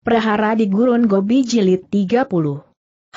Prahara di Gurun Gobi Jilid 30.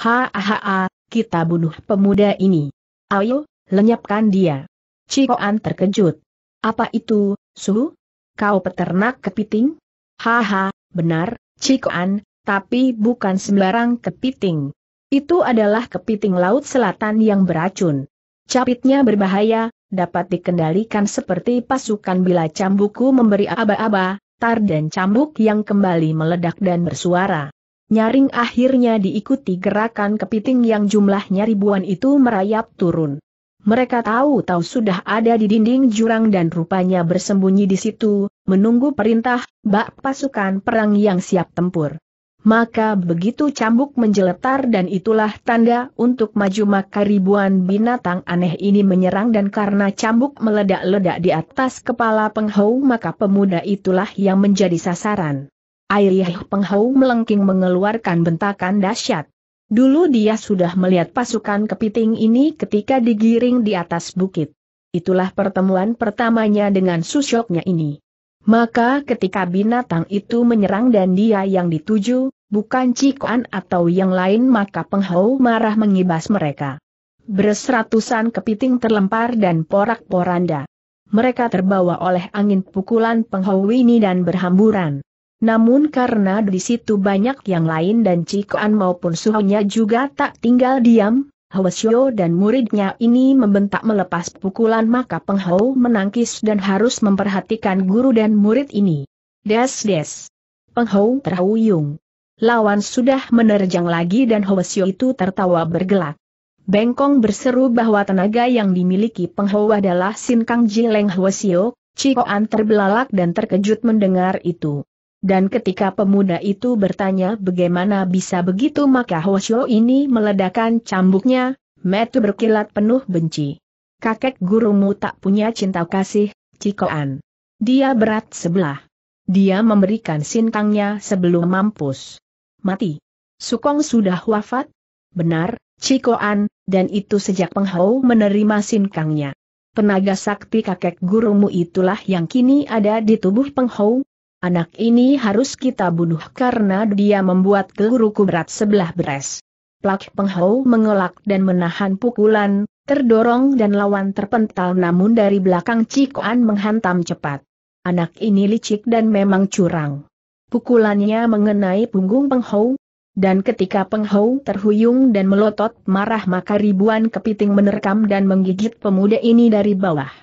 Hahaha, kita bunuh pemuda ini. Ayo, lenyapkan dia. Cikoan terkejut. Apa itu, Su? Kau peternak kepiting? Haha, benar, Cikoan, tapi bukan sembarang kepiting. Itu adalah kepiting laut selatan yang beracun. Capitnya berbahaya, dapat dikendalikan seperti pasukan bila cambuku memberi aba-aba, tar dan cambuk yang kembali meledak dan bersuara. Nyaring akhirnya diikuti gerakan kepiting yang jumlahnya ribuan itu merayap turun. Mereka tahu-tahu sudah ada di dinding jurang dan rupanya bersembunyi di situ, menunggu perintah, bak pasukan perang yang siap tempur. Maka begitu cambuk menjeletar dan itulah tanda untuk maju maka ribuan binatang aneh ini menyerang dan karena cambuk meledak-ledak di atas kepala penghau maka pemuda itulah yang menjadi sasaran. Airih penghau melengking mengeluarkan bentakan dahsyat. Dulu dia sudah melihat pasukan kepiting ini ketika digiring di atas bukit. Itulah pertemuan pertamanya dengan susyoknya ini. Maka ketika binatang itu menyerang dan dia yang dituju, bukan Cikuan atau yang lain maka penghau marah mengibas mereka. Berseratusan kepiting terlempar dan porak-poranda. Mereka terbawa oleh angin pukulan penghau ini dan berhamburan. Namun karena di situ banyak yang lain dan Cikuan maupun suhunya juga tak tinggal diam, Hwasyo dan muridnya ini membentak melepas pukulan maka penghau menangkis dan harus memperhatikan guru dan murid ini. Des des. Penghao terhuyung. Lawan sudah menerjang lagi dan Hwasyo itu tertawa bergelak. Bengkong berseru bahwa tenaga yang dimiliki penghau adalah Sin Kang Jileng Hwasyo, Cikoan terbelalak dan terkejut mendengar itu. Dan ketika pemuda itu bertanya bagaimana bisa begitu maka Hoshio ini meledakan cambuknya, metu berkilat penuh benci. Kakek gurumu tak punya cinta kasih, Cikoan. Dia berat sebelah. Dia memberikan sintangnya sebelum mampus. Mati. Sukong sudah wafat? Benar, Cikoan, dan itu sejak Penghau menerima sinkangnya. Tenaga sakti kakek gurumu itulah yang kini ada di tubuh Penghau, Anak ini harus kita bunuh karena dia membuat geluruku berat sebelah beres. Plak Penghau mengelak dan menahan pukulan, terdorong dan lawan terpental namun dari belakang Cikoan menghantam cepat. Anak ini licik dan memang curang. Pukulannya mengenai punggung Penghau, dan ketika Penghau terhuyung dan melotot marah maka ribuan kepiting menerkam dan menggigit pemuda ini dari bawah.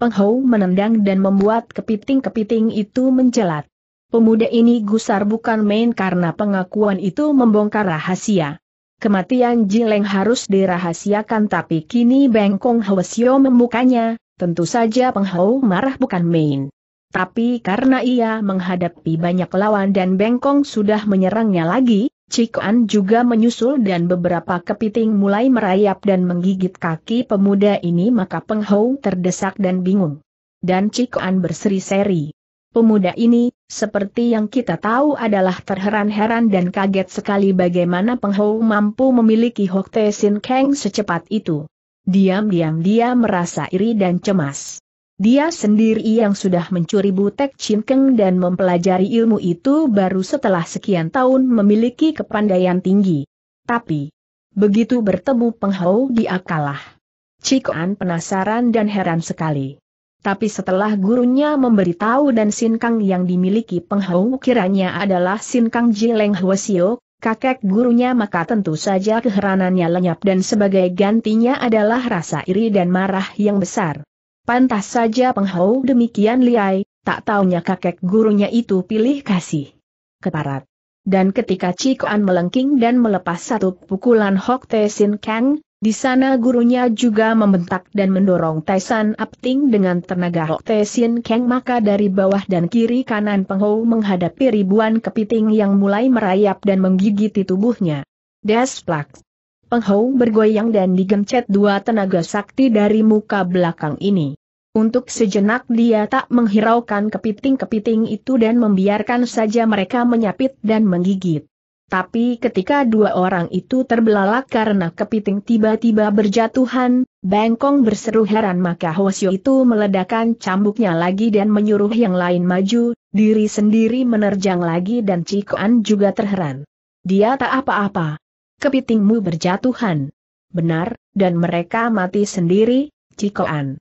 Peng Hou menendang dan membuat kepiting-kepiting itu menjelat. Pemuda ini gusar bukan main karena pengakuan itu membongkar rahasia. Kematian Jileng harus dirahasiakan tapi kini Bengkong Sio membukanya, tentu saja Peng Hou marah bukan main. Tapi karena ia menghadapi banyak lawan dan Bengkong sudah menyerangnya lagi, Cikuan juga menyusul dan beberapa kepiting mulai merayap dan menggigit kaki pemuda ini maka Penghou terdesak dan bingung. Dan Cikuan berseri-seri. Pemuda ini, seperti yang kita tahu adalah terheran-heran dan kaget sekali bagaimana Penghou mampu memiliki Hokte Sin Kang secepat itu. Diam-diam dia merasa iri dan cemas. Dia sendiri yang sudah mencuri butek cinkeng dan mempelajari ilmu itu baru setelah sekian tahun memiliki kepandaian tinggi. Tapi, begitu bertemu penghau dia kalah. Cikoan penasaran dan heran sekali. Tapi setelah gurunya memberitahu dan sinkang yang dimiliki penghau kiranya adalah sinkang Jileng Huasio, kakek gurunya maka tentu saja keheranannya lenyap dan sebagai gantinya adalah rasa iri dan marah yang besar. Pantas saja penghau demikian liai, tak taunya kakek gurunya itu pilih kasih. Keparat. Dan ketika Cikoan melengking dan melepas satu pukulan Hok Tesin Kang, di sana gurunya juga membentak dan mendorong Taisan Apting dengan tenaga Hok Tesin Kang maka dari bawah dan kiri kanan Penghau menghadapi ribuan kepiting yang mulai merayap dan menggigiti tubuhnya. Desplak. Penghau bergoyang dan digencet dua tenaga sakti dari muka belakang ini. Untuk sejenak dia tak menghiraukan kepiting-kepiting itu dan membiarkan saja mereka menyapit dan menggigit. Tapi ketika dua orang itu terbelalak karena kepiting tiba-tiba berjatuhan, Bengkong berseru heran maka Hosio itu meledakan cambuknya lagi dan menyuruh yang lain maju, diri sendiri menerjang lagi dan Cikoan juga terheran. Dia tak apa-apa. Kepitingmu berjatuhan. Benar, dan mereka mati sendiri, Cikoan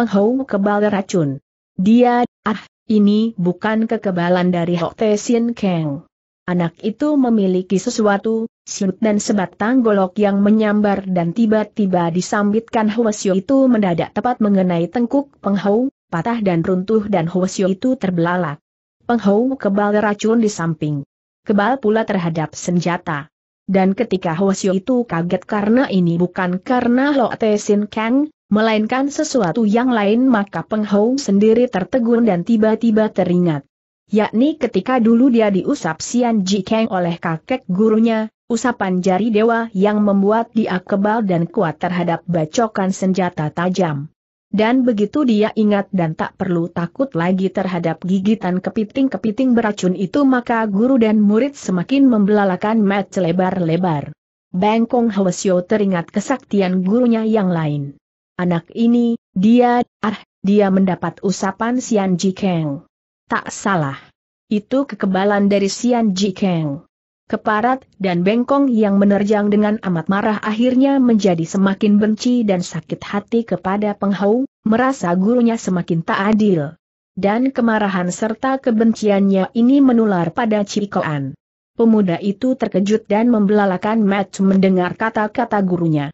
penghau kebal racun. Dia, ah, ini bukan kekebalan dari Hok Te Sien Kang. Anak itu memiliki sesuatu, siut dan sebatang golok yang menyambar dan tiba-tiba disambitkan Hwasyo itu mendadak tepat mengenai tengkuk penghau, patah dan runtuh dan Hwasyo itu terbelalak. Penghau kebal racun di samping. Kebal pula terhadap senjata. Dan ketika Hwasyo itu kaget karena ini bukan karena Lo Te Sin Kang, melainkan sesuatu yang lain maka penghau sendiri tertegun dan tiba-tiba teringat. Yakni ketika dulu dia diusap Sian Ji Kang oleh kakek gurunya, usapan jari dewa yang membuat dia kebal dan kuat terhadap bacokan senjata tajam. Dan begitu dia ingat dan tak perlu takut lagi terhadap gigitan kepiting-kepiting beracun itu maka guru dan murid semakin membelalakan mat selebar-lebar. Bengkong Hwasyo teringat kesaktian gurunya yang lain. Anak ini, dia, ah, dia mendapat usapan Sian Jikeng. Tak salah. Itu kekebalan dari Sian Jikeng. Keparat dan bengkong yang menerjang dengan amat marah akhirnya menjadi semakin benci dan sakit hati kepada penghau, merasa gurunya semakin tak adil. Dan kemarahan serta kebenciannya ini menular pada Cikoan. Pemuda itu terkejut dan membelalakan match mendengar kata-kata gurunya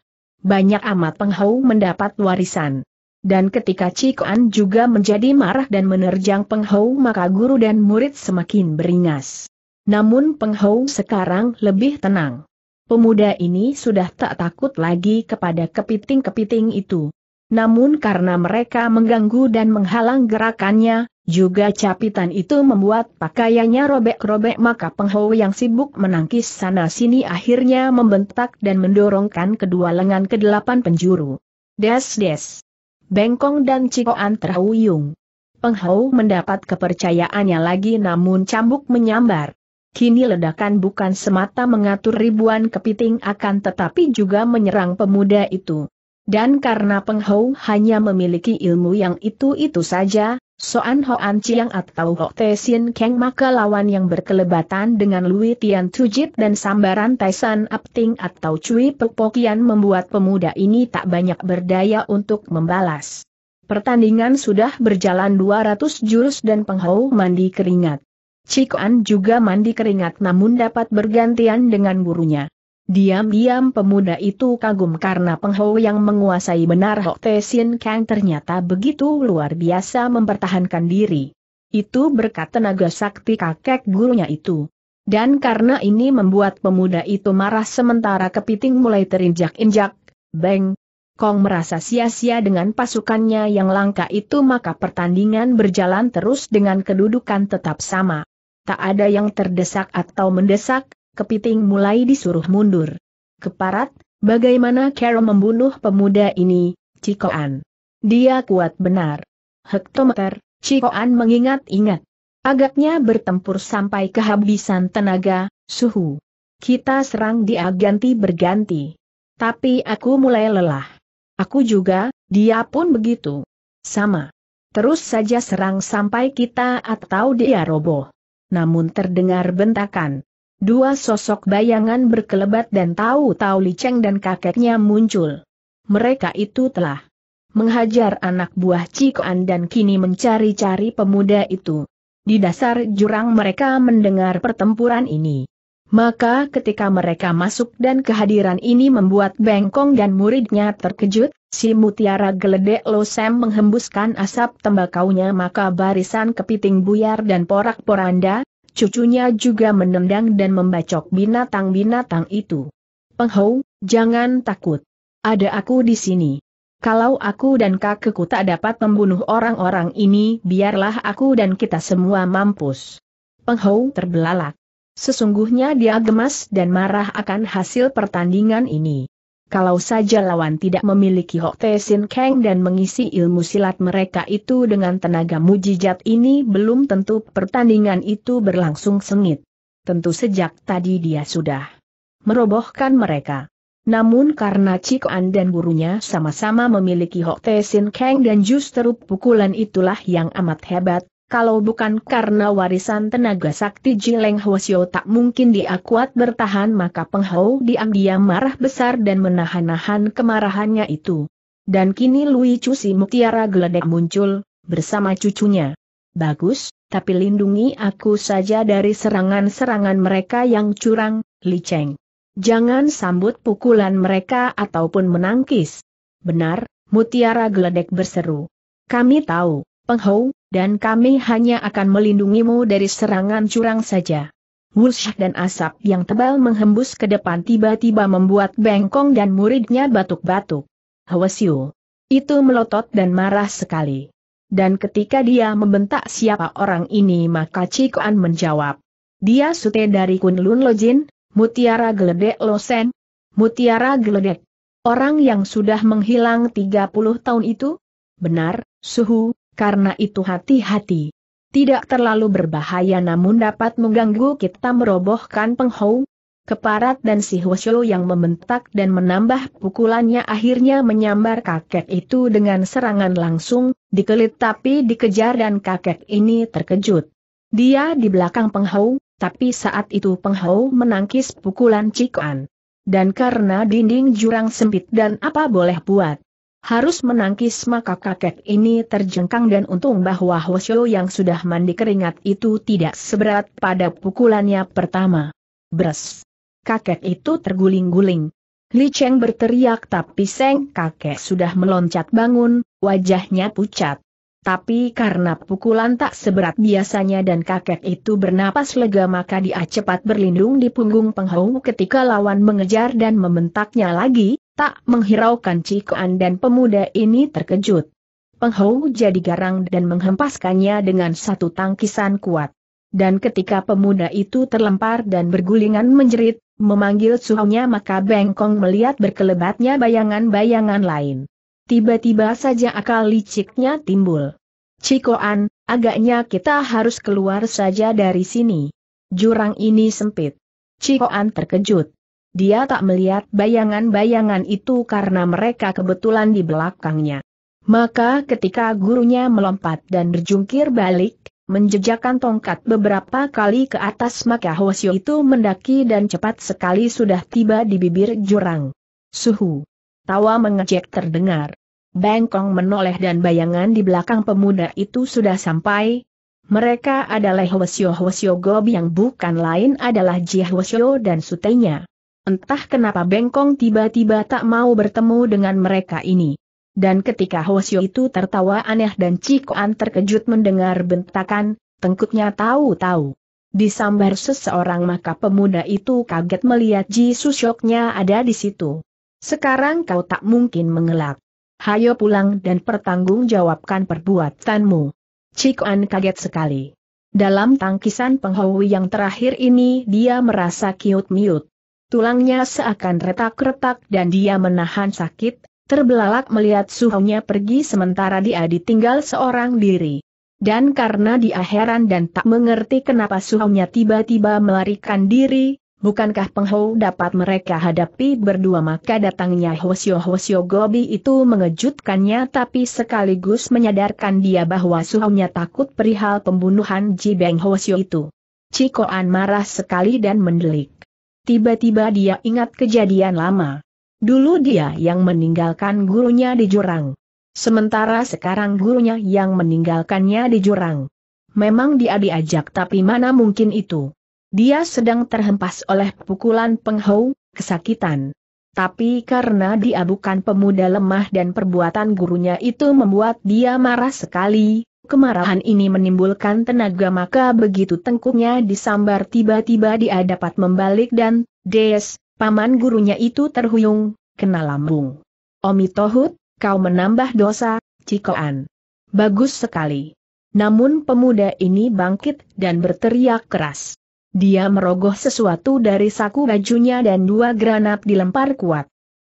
banyak amat penghau mendapat warisan. Dan ketika Cikoan juga menjadi marah dan menerjang penghau maka guru dan murid semakin beringas. Namun penghau sekarang lebih tenang. Pemuda ini sudah tak takut lagi kepada kepiting-kepiting itu. Namun karena mereka mengganggu dan menghalang gerakannya, juga capitan itu membuat pakaiannya robek-robek maka penghou yang sibuk menangkis sana-sini akhirnya membentak dan mendorongkan kedua lengan ke delapan penjuru. Des-des. Bengkong dan Cikoan terhuyung. Penghou mendapat kepercayaannya lagi namun cambuk menyambar. Kini ledakan bukan semata mengatur ribuan kepiting akan tetapi juga menyerang pemuda itu. Dan karena Peng Hou hanya memiliki ilmu yang itu-itu saja, Soan Hoan Chiang atau Ho Te Sin Keng maka lawan yang berkelebatan dengan Lui Tian Tujit dan sambaran Taisan Apting atau Cui Kian membuat pemuda ini tak banyak berdaya untuk membalas. Pertandingan sudah berjalan 200 jurus dan penghau mandi keringat. Cikuan juga mandi keringat namun dapat bergantian dengan gurunya. Diam-diam pemuda itu kagum karena penghou yang menguasai benar Hok Te Kang ternyata begitu luar biasa mempertahankan diri. Itu berkat tenaga sakti kakek gurunya itu. Dan karena ini membuat pemuda itu marah sementara kepiting mulai terinjak-injak, beng. Kong merasa sia-sia dengan pasukannya yang langka itu maka pertandingan berjalan terus dengan kedudukan tetap sama. Tak ada yang terdesak atau mendesak, kepiting mulai disuruh mundur. Keparat, bagaimana Carol membunuh pemuda ini, Cikoan? Dia kuat benar. Hektometer, Cikoan mengingat-ingat. Agaknya bertempur sampai kehabisan tenaga, suhu. Kita serang dia ganti berganti. Tapi aku mulai lelah. Aku juga, dia pun begitu. Sama. Terus saja serang sampai kita atau dia roboh. Namun terdengar bentakan. Dua sosok bayangan berkelebat dan tahu-tahu Li Cheng dan kakeknya muncul. Mereka itu telah menghajar anak buah Cikoan dan kini mencari-cari pemuda itu. Di dasar jurang mereka mendengar pertempuran ini. Maka ketika mereka masuk dan kehadiran ini membuat Bengkong dan muridnya terkejut, si mutiara geledek Losem menghembuskan asap tembakaunya maka barisan kepiting buyar dan porak-poranda, cucunya juga menendang dan membacok binatang-binatang itu. Penghou, jangan takut. Ada aku di sini. Kalau aku dan kakekku tak dapat membunuh orang-orang ini, biarlah aku dan kita semua mampus. Penghou terbelalak. Sesungguhnya dia gemas dan marah akan hasil pertandingan ini. Kalau saja lawan tidak memiliki Hok Te Sin Kang dan mengisi ilmu silat mereka itu dengan tenaga mujijat ini belum tentu pertandingan itu berlangsung sengit. Tentu sejak tadi dia sudah merobohkan mereka. Namun karena Cik An dan burunya sama-sama memiliki Hok Te Sin Kang dan justru pukulan itulah yang amat hebat, kalau bukan karena warisan tenaga sakti Jileng Hwasyo tak mungkin dia kuat bertahan maka Penghau diam-diam marah besar dan menahan-nahan kemarahannya itu. Dan kini Lui Cusi Mutiara Geledek muncul, bersama cucunya. Bagus, tapi lindungi aku saja dari serangan-serangan mereka yang curang, Li Cheng. Jangan sambut pukulan mereka ataupun menangkis. Benar, Mutiara Geledek berseru. Kami tahu, Penghau dan kami hanya akan melindungimu dari serangan curang saja. Wushah dan asap yang tebal menghembus ke depan tiba-tiba membuat Bengkong dan muridnya batuk-batuk. Hwasyu. Itu melotot dan marah sekali. Dan ketika dia membentak siapa orang ini maka Cikuan menjawab. Dia sute dari Kunlun Lojin, Mutiara Geledek Losen, Mutiara Geledek. Orang yang sudah menghilang 30 tahun itu? Benar, Suhu, karena itu hati-hati. Tidak terlalu berbahaya namun dapat mengganggu kita merobohkan penghou. Keparat dan si Hwasyo yang membentak dan menambah pukulannya akhirnya menyambar kakek itu dengan serangan langsung, dikelit tapi dikejar dan kakek ini terkejut. Dia di belakang penghou, tapi saat itu penghou menangkis pukulan Cikuan. Dan karena dinding jurang sempit dan apa boleh buat, harus menangkis maka kakek ini terjengkang dan untung bahwa Hwasyo yang sudah mandi keringat itu tidak seberat pada pukulannya pertama. Bres! Kakek itu terguling-guling. Li Cheng berteriak tapi Seng kakek sudah meloncat bangun, wajahnya pucat. Tapi karena pukulan tak seberat biasanya dan kakek itu bernapas lega maka dia cepat berlindung di punggung penghau ketika lawan mengejar dan membentaknya lagi, Tak menghiraukan Cikoan dan pemuda ini terkejut. Penghou jadi garang dan menghempaskannya dengan satu tangkisan kuat. Dan ketika pemuda itu terlempar dan bergulingan menjerit, memanggil suhunya maka bengkong melihat berkelebatnya bayangan-bayangan lain. Tiba-tiba saja akal liciknya timbul. Cikoan, agaknya kita harus keluar saja dari sini. Jurang ini sempit. Cikoan terkejut. Dia tak melihat bayangan-bayangan itu karena mereka kebetulan di belakangnya. Maka ketika gurunya melompat dan berjungkir balik, menjejakkan tongkat beberapa kali ke atas maka Hwasyo itu mendaki dan cepat sekali sudah tiba di bibir jurang. Suhu. Tawa mengejek terdengar. Bengkong menoleh dan bayangan di belakang pemuda itu sudah sampai. Mereka adalah Hwasyo Hwasyo Gob yang bukan lain adalah Ji Hwasyo dan sutenya. Entah kenapa Bengkong tiba-tiba tak mau bertemu dengan mereka ini. Dan ketika Hosio itu tertawa aneh dan Cikoan terkejut mendengar bentakan, tengkutnya tahu-tahu. Disambar seseorang maka pemuda itu kaget melihat Ji Susyoknya ada di situ. Sekarang kau tak mungkin mengelak. Hayo pulang dan pertanggungjawabkan perbuatanmu. Cikoan kaget sekali. Dalam tangkisan penghawi yang terakhir ini dia merasa kiut-miut. Tulangnya seakan retak-retak dan dia menahan sakit, terbelalak melihat suhunya pergi sementara dia ditinggal seorang diri. Dan karena dia heran dan tak mengerti kenapa suhunya tiba-tiba melarikan diri, bukankah Penghou dapat mereka hadapi berdua maka datangnya Hwasyo-Hwasyo Gobi itu mengejutkannya tapi sekaligus menyadarkan dia bahwa suhunya takut perihal pembunuhan Ji Hwasyo itu. Cikoan marah sekali dan mendelik. Tiba-tiba dia ingat kejadian lama. Dulu dia yang meninggalkan gurunya di jurang. Sementara sekarang gurunya yang meninggalkannya di jurang. Memang dia diajak tapi mana mungkin itu. Dia sedang terhempas oleh pukulan penghau, kesakitan. Tapi karena dia bukan pemuda lemah dan perbuatan gurunya itu membuat dia marah sekali, kemarahan ini menimbulkan tenaga maka begitu tengkuknya disambar tiba-tiba dia dapat membalik dan, des, paman gurunya itu terhuyung, kena lambung. Omi Tohut, kau menambah dosa, Cikoan. Bagus sekali. Namun pemuda ini bangkit dan berteriak keras. Dia merogoh sesuatu dari saku bajunya dan dua granat dilempar kuat.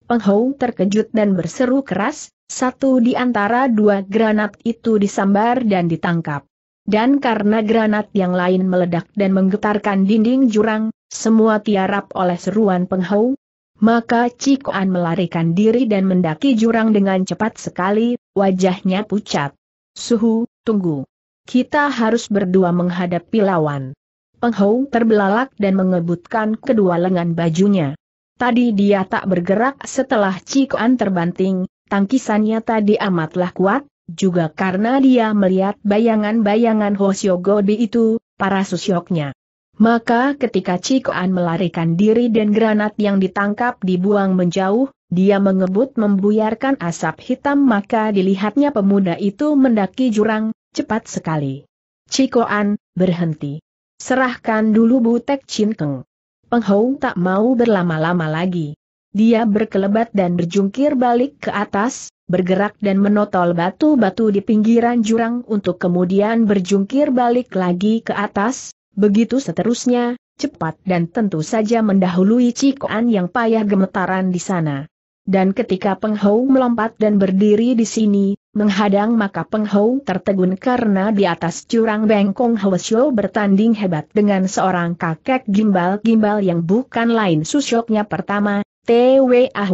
Penghou terkejut dan berseru keras, satu di antara dua granat itu disambar dan ditangkap. Dan karena granat yang lain meledak dan menggetarkan dinding jurang, semua tiarap oleh seruan penghau, maka Cikoan melarikan diri dan mendaki jurang dengan cepat sekali, wajahnya pucat. Suhu, tunggu. Kita harus berdua menghadapi lawan. Penghau terbelalak dan mengebutkan kedua lengan bajunya. Tadi dia tak bergerak setelah Cikoan terbanting, Tangkisannya tadi amatlah kuat, juga karena dia melihat bayangan-bayangan Gobi itu, para susyoknya. Maka ketika Cikoan melarikan diri dan granat yang ditangkap dibuang menjauh, dia mengebut membuyarkan asap hitam maka dilihatnya pemuda itu mendaki jurang, cepat sekali. Cikoan, berhenti. Serahkan dulu Butek Cinkeng. Penghong tak mau berlama-lama lagi. Dia berkelebat dan berjungkir balik ke atas, bergerak dan menotol batu-batu di pinggiran jurang untuk kemudian berjungkir balik lagi ke atas, begitu seterusnya, cepat dan tentu saja mendahului Cikoan yang payah gemetaran di sana. Dan ketika Penghou melompat dan berdiri di sini, menghadang maka Penghou tertegun karena di atas jurang Bengkong Hwasyo bertanding hebat dengan seorang kakek gimbal-gimbal yang bukan lain susyoknya pertama, Tw Ah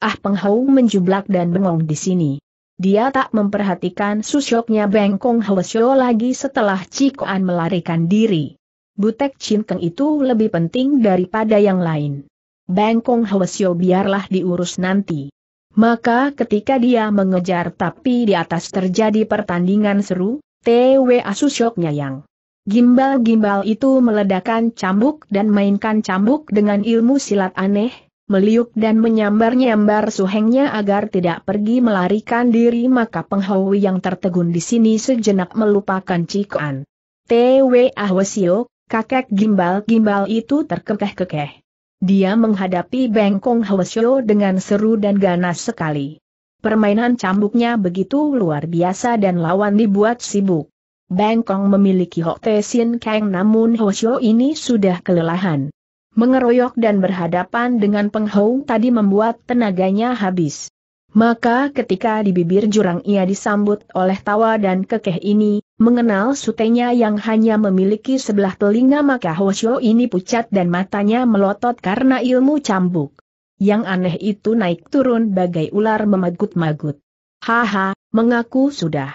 Ah Peng Hou menjublak dan bengong di sini. Dia tak memperhatikan susyoknya Bengkong Hwasyo lagi setelah Cikoan melarikan diri. Butek Chin itu lebih penting daripada yang lain. Bengkong Hwasyo biarlah diurus nanti. Maka ketika dia mengejar tapi di atas terjadi pertandingan seru, TWA susyoknya yang Gimbal-gimbal itu meledakan cambuk dan mainkan cambuk dengan ilmu silat aneh, meliuk dan menyambar-nyambar suhengnya agar tidak pergi melarikan diri maka penghau yang tertegun di sini sejenak melupakan Cikoan. T.W. Ahwesio, kakek gimbal-gimbal itu terkekeh-kekeh. Dia menghadapi Bengkong Hwesio dengan seru dan ganas sekali. Permainan cambuknya begitu luar biasa dan lawan dibuat sibuk. Bengkong memiliki Hok Te Kang namun Hwesio ini sudah kelelahan mengeroyok dan berhadapan dengan penghau tadi membuat tenaganya habis. Maka ketika di bibir jurang ia disambut oleh tawa dan kekeh ini, mengenal sutenya yang hanya memiliki sebelah telinga maka Hoshio ini pucat dan matanya melotot karena ilmu cambuk. Yang aneh itu naik turun bagai ular memagut-magut. Haha, mengaku sudah.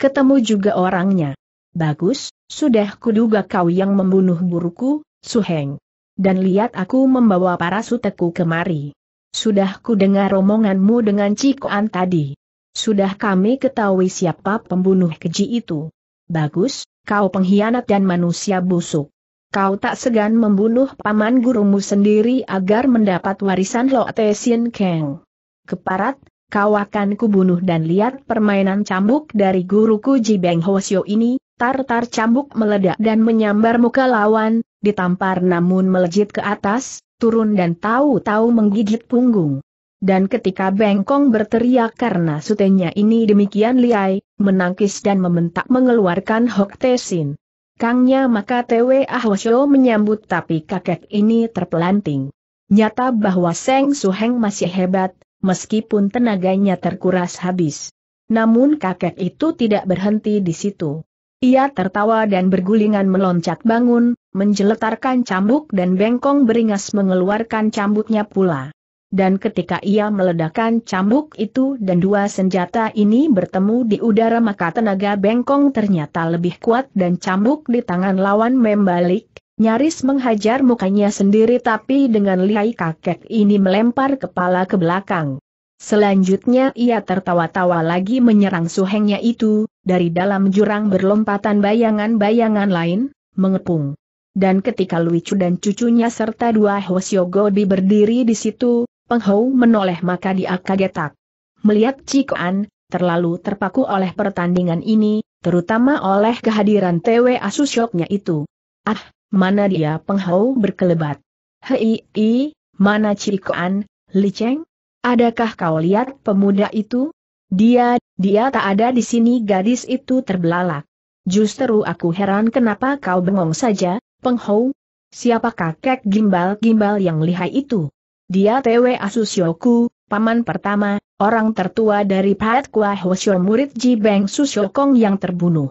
Ketemu juga orangnya. Bagus, sudah kuduga kau yang membunuh buruku, Suheng dan lihat aku membawa parasuteku kemari. Sudah ku dengar omonganmu dengan Cikoan tadi. Sudah kami ketahui siapa pembunuh keji itu. Bagus, kau pengkhianat dan manusia busuk. Kau tak segan membunuh paman gurumu sendiri agar mendapat warisan Lo Tesin Keng. Keparat, kau akan kubunuh dan lihat permainan cambuk dari guruku Ji Beng Hosyo ini, tartar cambuk meledak dan menyambar muka lawan, ditampar namun melejit ke atas, turun dan tahu-tahu menggigit punggung. Dan ketika Bengkong berteriak karena sutenya ini demikian liai, menangkis dan membentak mengeluarkan Hok Tesin. Kangnya maka Tw Ahwasyo menyambut tapi kakek ini terpelanting. Nyata bahwa Seng Suheng masih hebat, meskipun tenaganya terkuras habis. Namun kakek itu tidak berhenti di situ. Ia tertawa dan bergulingan meloncat bangun, menjeletarkan cambuk dan bengkong beringas mengeluarkan cambuknya pula. Dan ketika ia meledakkan cambuk itu dan dua senjata ini bertemu di udara maka tenaga bengkong ternyata lebih kuat dan cambuk di tangan lawan membalik, nyaris menghajar mukanya sendiri tapi dengan lihai kakek ini melempar kepala ke belakang. Selanjutnya ia tertawa-tawa lagi menyerang suhengnya itu, dari dalam jurang berlompatan bayangan-bayangan lain, mengepung. Dan ketika Luicu dan cucunya serta dua Hwasyogobi berdiri di situ, Penghou menoleh maka dia kagetak. Melihat Cikoan, terlalu terpaku oleh pertandingan ini, terutama oleh kehadiran TW Asusyoknya itu. Ah, mana dia Penghou berkelebat. Hei, mana Cikoan, Li Cheng? Adakah kau lihat pemuda itu? Dia, dia tak ada di sini gadis itu terbelalak. Justru aku heran kenapa kau bengong saja, penghou. Siapa kakek gimbal-gimbal yang lihai itu? Dia Tewe Asusyoku, paman pertama, orang tertua dari Pat Kua Hosyo murid Jibeng Susyokong yang terbunuh.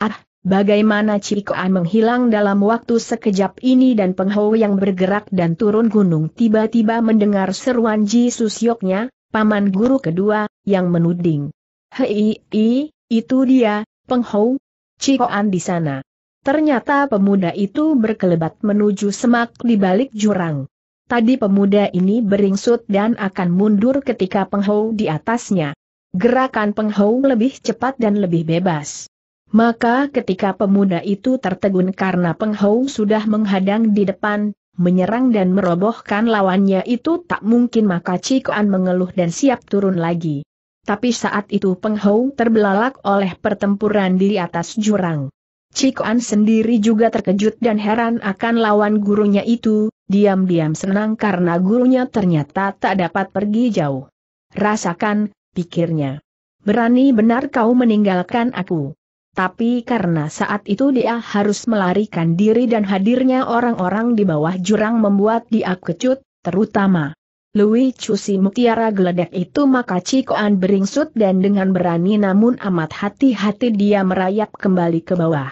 Ah, Bagaimana Cikoan menghilang dalam waktu sekejap ini dan penghau yang bergerak dan turun gunung tiba-tiba mendengar seruan Ji Susyoknya, paman guru kedua, yang menuding. Hei, i, itu dia, penghau. Cikoan di sana. Ternyata pemuda itu berkelebat menuju semak di balik jurang. Tadi pemuda ini beringsut dan akan mundur ketika penghau di atasnya. Gerakan penghau lebih cepat dan lebih bebas. Maka ketika pemuda itu tertegun karena Penghou sudah menghadang di depan, menyerang dan merobohkan lawannya itu tak mungkin maka Cikuan mengeluh dan siap turun lagi. Tapi saat itu Penghou terbelalak oleh pertempuran di atas jurang. Cikuan sendiri juga terkejut dan heran akan lawan gurunya itu, diam-diam senang karena gurunya ternyata tak dapat pergi jauh. Rasakan, pikirnya. Berani benar kau meninggalkan aku. Tapi karena saat itu dia harus melarikan diri dan hadirnya orang-orang di bawah jurang membuat dia kecut, terutama Louis Cusi Mutiara Geledek itu maka Cikoan beringsut dan dengan berani namun amat hati-hati dia merayap kembali ke bawah.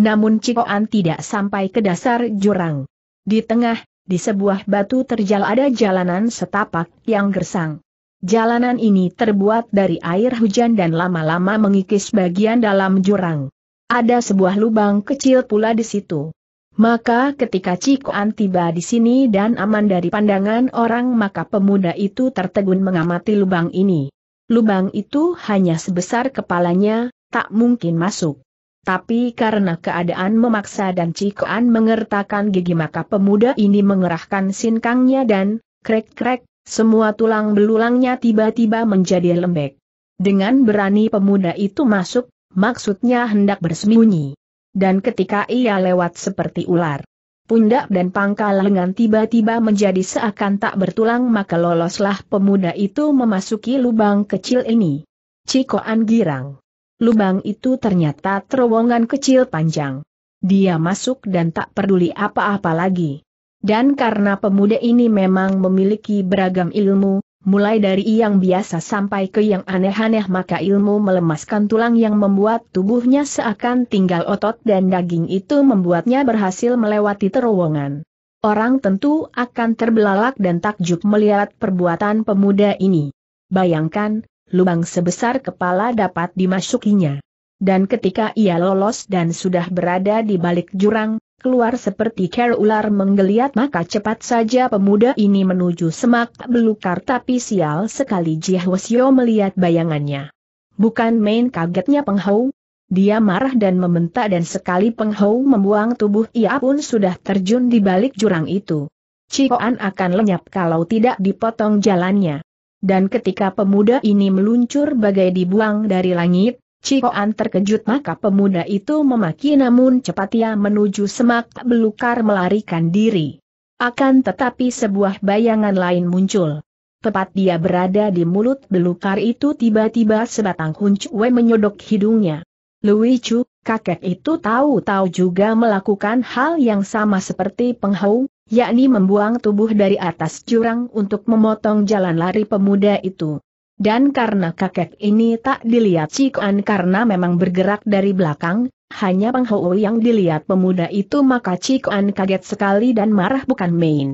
Namun Cikoan tidak sampai ke dasar jurang. Di tengah, di sebuah batu terjal ada jalanan setapak yang gersang. Jalanan ini terbuat dari air hujan dan lama-lama mengikis bagian dalam jurang. Ada sebuah lubang kecil pula di situ. Maka ketika Cikoan tiba di sini dan aman dari pandangan orang maka pemuda itu tertegun mengamati lubang ini. Lubang itu hanya sebesar kepalanya, tak mungkin masuk. Tapi karena keadaan memaksa dan Cikoan mengertakkan gigi maka pemuda ini mengerahkan sinkangnya dan, krek-krek, semua tulang belulangnya tiba-tiba menjadi lembek. Dengan berani pemuda itu masuk, maksudnya hendak bersembunyi. Dan ketika ia lewat seperti ular, pundak dan pangkal lengan tiba-tiba menjadi seakan tak bertulang maka loloslah pemuda itu memasuki lubang kecil ini. Cikoan girang. Lubang itu ternyata terowongan kecil panjang. Dia masuk dan tak peduli apa-apa lagi. Dan karena pemuda ini memang memiliki beragam ilmu, mulai dari yang biasa sampai ke yang aneh-aneh maka ilmu melemaskan tulang yang membuat tubuhnya seakan tinggal otot dan daging itu membuatnya berhasil melewati terowongan. Orang tentu akan terbelalak dan takjub melihat perbuatan pemuda ini. Bayangkan, lubang sebesar kepala dapat dimasukinya. Dan ketika ia lolos dan sudah berada di balik jurang, keluar seperti ker ular menggeliat maka cepat saja pemuda ini menuju semak belukar tapi sial sekali Jihwasyo melihat bayangannya. Bukan main kagetnya penghau, dia marah dan membentak dan sekali penghau membuang tubuh ia pun sudah terjun di balik jurang itu. Cikoan akan lenyap kalau tidak dipotong jalannya. Dan ketika pemuda ini meluncur bagai dibuang dari langit, Cikoan terkejut maka pemuda itu memaki namun cepat ia menuju semak belukar melarikan diri. Akan tetapi sebuah bayangan lain muncul. Tepat dia berada di mulut belukar itu tiba-tiba sebatang huncuwe menyodok hidungnya. Lui Chu, kakek itu tahu-tahu juga melakukan hal yang sama seperti penghau, yakni membuang tubuh dari atas jurang untuk memotong jalan lari pemuda itu. Dan karena kakek ini tak dilihat An karena memang bergerak dari belakang, hanya Peng Ho yang dilihat pemuda itu maka An kaget sekali dan marah bukan main.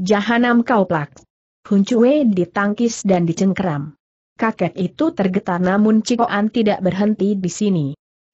Jahanam kau plak. Hun Huncue ditangkis dan dicengkeram. Kakek itu tergetar namun An tidak berhenti di sini.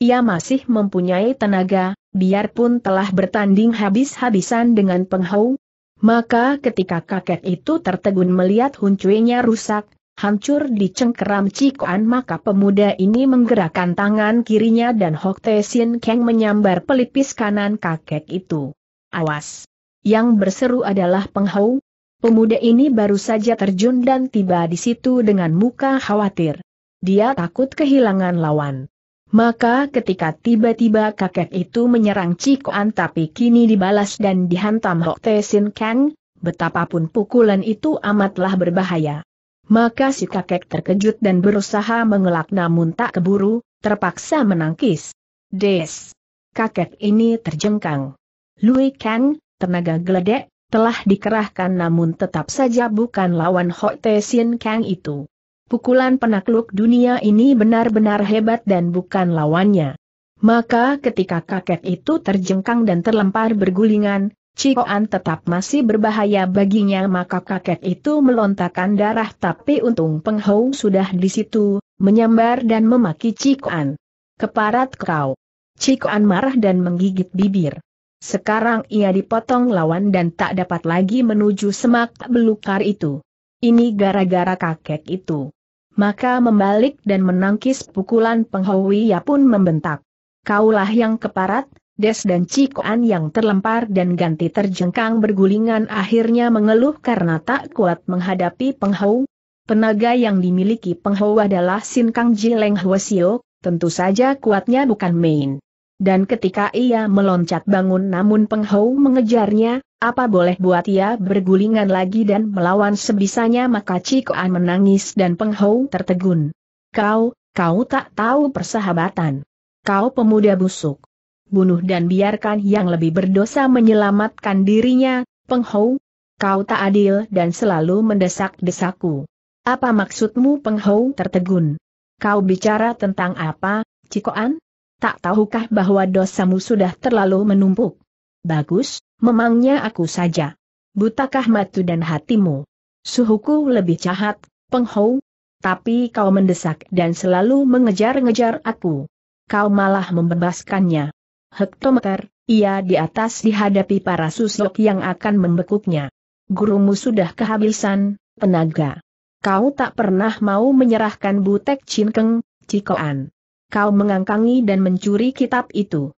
Ia masih mempunyai tenaga, biarpun telah bertanding habis-habisan dengan Peng Ho. Maka ketika kakek itu tertegun melihat Hun nya rusak, hancur di cengkeram Cikoan maka pemuda ini menggerakkan tangan kirinya dan Hok Te Sin Keng menyambar pelipis kanan kakek itu. Awas! Yang berseru adalah penghau. Pemuda ini baru saja terjun dan tiba di situ dengan muka khawatir. Dia takut kehilangan lawan. Maka ketika tiba-tiba kakek itu menyerang Cikoan tapi kini dibalas dan dihantam Hok Te Sin Keng, betapapun pukulan itu amatlah berbahaya. Maka si kakek terkejut dan berusaha mengelak namun tak keburu, terpaksa menangkis. Des. Kakek ini terjengkang. Lui Kang, tenaga geledek, telah dikerahkan namun tetap saja bukan lawan Ho Te Sin Kang itu. Pukulan penakluk dunia ini benar-benar hebat dan bukan lawannya. Maka ketika kakek itu terjengkang dan terlempar bergulingan, Cikoan oh. tetap masih berbahaya baginya maka kakek itu melontarkan darah tapi untung Penghau sudah di situ, menyambar dan memaki Cikoan. Keparat kau! Cikoan marah dan menggigit bibir. Sekarang ia dipotong lawan dan tak dapat lagi menuju semak belukar itu. Ini gara-gara kakek itu. Maka membalik dan menangkis pukulan Penghau ia pun membentak. Kaulah yang keparat, Des dan Cikoan yang terlempar dan ganti terjengkang bergulingan akhirnya mengeluh karena tak kuat menghadapi Penghau. Penaga yang dimiliki Penghau adalah Sin Kang Jileng Huasio, tentu saja kuatnya bukan main. Dan ketika ia meloncat bangun namun Penghau mengejarnya, apa boleh buat ia bergulingan lagi dan melawan sebisanya maka Cikoan menangis dan Penghau tertegun. Kau, kau tak tahu persahabatan. Kau pemuda busuk bunuh dan biarkan yang lebih berdosa menyelamatkan dirinya, Penghou. Kau tak adil dan selalu mendesak-desaku. Apa maksudmu Penghou tertegun? Kau bicara tentang apa, Cikoan? Tak tahukah bahwa dosamu sudah terlalu menumpuk? Bagus, memangnya aku saja. Butakah matu dan hatimu? Suhuku lebih jahat, Penghou. Tapi kau mendesak dan selalu mengejar-ngejar aku. Kau malah membebaskannya hektometer, ia di atas dihadapi para susuk yang akan membekuknya. Gurumu sudah kehabisan, tenaga. Kau tak pernah mau menyerahkan butek cinkeng, cikoan. Kau mengangkangi dan mencuri kitab itu.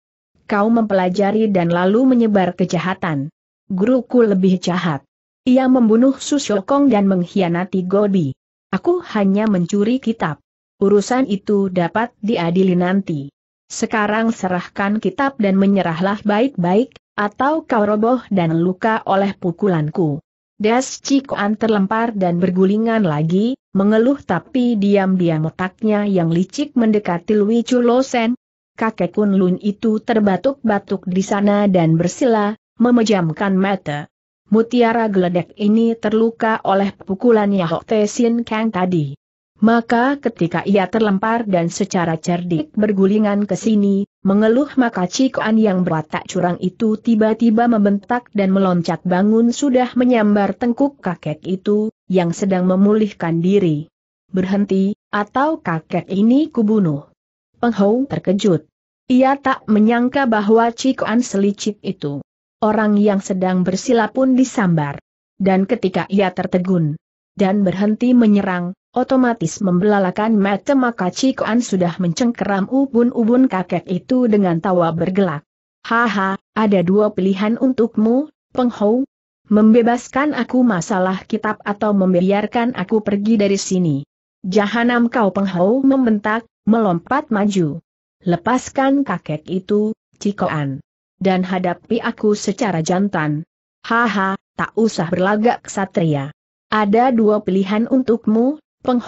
Kau mempelajari dan lalu menyebar kejahatan. Guruku lebih jahat. Ia membunuh Susyokong dan mengkhianati Gobi. Aku hanya mencuri kitab. Urusan itu dapat diadili nanti. Sekarang serahkan kitab dan menyerahlah baik-baik, atau kau roboh dan luka oleh pukulanku. Das Cikoan terlempar dan bergulingan lagi, mengeluh tapi diam-diam otaknya yang licik mendekati Lui Chulosen. Kakek Kunlun itu terbatuk-batuk di sana dan bersila, memejamkan mata. Mutiara geledek ini terluka oleh pukulannya Hok Te Kang tadi. Maka ketika ia terlempar dan secara cerdik bergulingan ke sini, mengeluh maka Cikuan yang berwatak curang itu tiba-tiba membentak dan meloncat bangun sudah menyambar tengkuk kakek itu, yang sedang memulihkan diri. Berhenti, atau kakek ini kubunuh. Penghou terkejut. Ia tak menyangka bahwa Cikuan selicik itu. Orang yang sedang bersila pun disambar. Dan ketika ia tertegun dan berhenti menyerang, otomatis membelalakan mata maka Cikoan sudah mencengkeram ubun-ubun kakek itu dengan tawa bergelak. Haha, ada dua pilihan untukmu, Penghou. Membebaskan aku masalah kitab atau membiarkan aku pergi dari sini. Jahanam kau Penghou membentak, melompat maju. Lepaskan kakek itu, Cikoan. Dan hadapi aku secara jantan. Haha, tak usah berlagak ksatria. Ada dua pilihan untukmu, Peng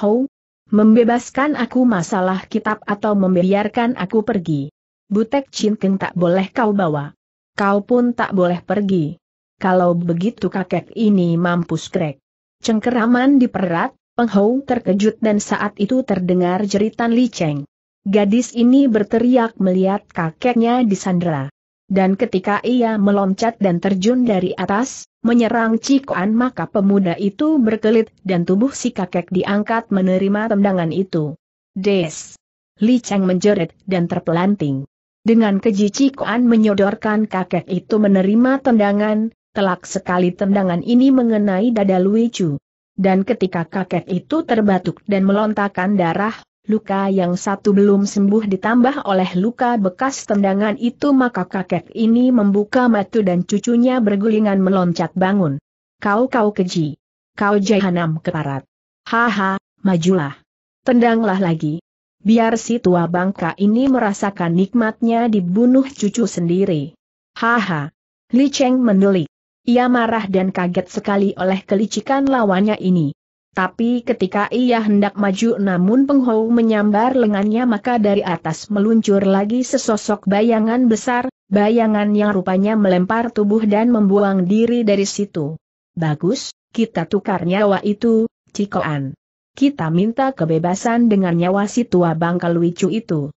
Membebaskan aku masalah kitab atau membiarkan aku pergi? Butek Cinkeng tak boleh kau bawa. Kau pun tak boleh pergi. Kalau begitu kakek ini mampus krek. Cengkeraman diperat, Peng Hou terkejut dan saat itu terdengar jeritan Li Cheng. Gadis ini berteriak melihat kakeknya disandera dan ketika ia meloncat dan terjun dari atas, menyerang Cikuan maka pemuda itu berkelit dan tubuh si kakek diangkat menerima tendangan itu. Des! Li Cheng menjerit dan terpelanting. Dengan keji Cikuan menyodorkan kakek itu menerima tendangan, telak sekali tendangan ini mengenai dada Lui Chu. Dan ketika kakek itu terbatuk dan melontarkan darah, Luka yang satu belum sembuh ditambah oleh luka bekas tendangan itu maka kakek ini membuka mata dan cucunya bergulingan meloncat bangun. Kau kau keji. Kau jahanam keparat. Haha, majulah. Tendanglah lagi. Biar si tua bangka ini merasakan nikmatnya dibunuh cucu sendiri. Haha. Li Cheng mendelik. Ia marah dan kaget sekali oleh kelicikan lawannya ini. Tapi ketika ia hendak maju namun penghou menyambar lengannya maka dari atas meluncur lagi sesosok bayangan besar, bayangan yang rupanya melempar tubuh dan membuang diri dari situ. Bagus, kita tukar nyawa itu, Cikoan. Kita minta kebebasan dengan nyawa si tua bangkal wicu itu.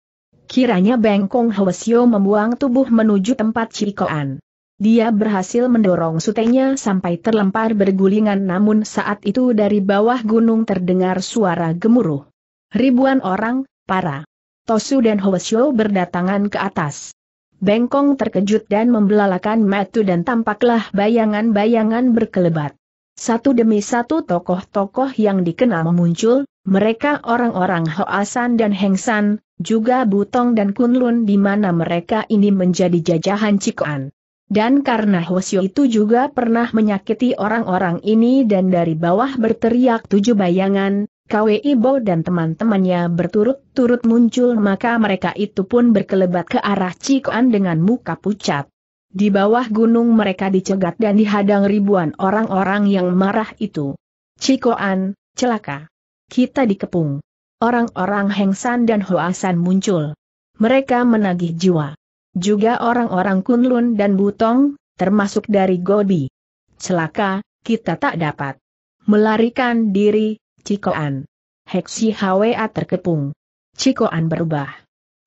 Kiranya Bengkong Hwasyo membuang tubuh menuju tempat Cikoan. Dia berhasil mendorong sutenya sampai terlempar bergulingan namun saat itu dari bawah gunung terdengar suara gemuruh. Ribuan orang, para Tosu dan Hoesyo berdatangan ke atas. Bengkong terkejut dan membelalakan matu dan tampaklah bayangan-bayangan berkelebat. Satu demi satu tokoh-tokoh yang dikenal muncul, mereka orang-orang Hoasan dan Hengsan, juga Butong dan Kunlun di mana mereka ini menjadi jajahan Cikoan. Dan karena Hosyo itu juga pernah menyakiti orang-orang ini dan dari bawah berteriak tujuh bayangan, Kwe Ibo dan teman-temannya berturut-turut muncul maka mereka itu pun berkelebat ke arah Cikuan dengan muka pucat. Di bawah gunung mereka dicegat dan dihadang ribuan orang-orang yang marah itu. Cikoan, celaka. Kita dikepung. Orang-orang Hengsan dan Hoasan muncul. Mereka menagih jiwa. Juga orang-orang Kunlun dan Butong, termasuk dari Gobi. Celaka, kita tak dapat melarikan diri, Cikoan. Heksi Hwa terkepung. Cikoan berubah.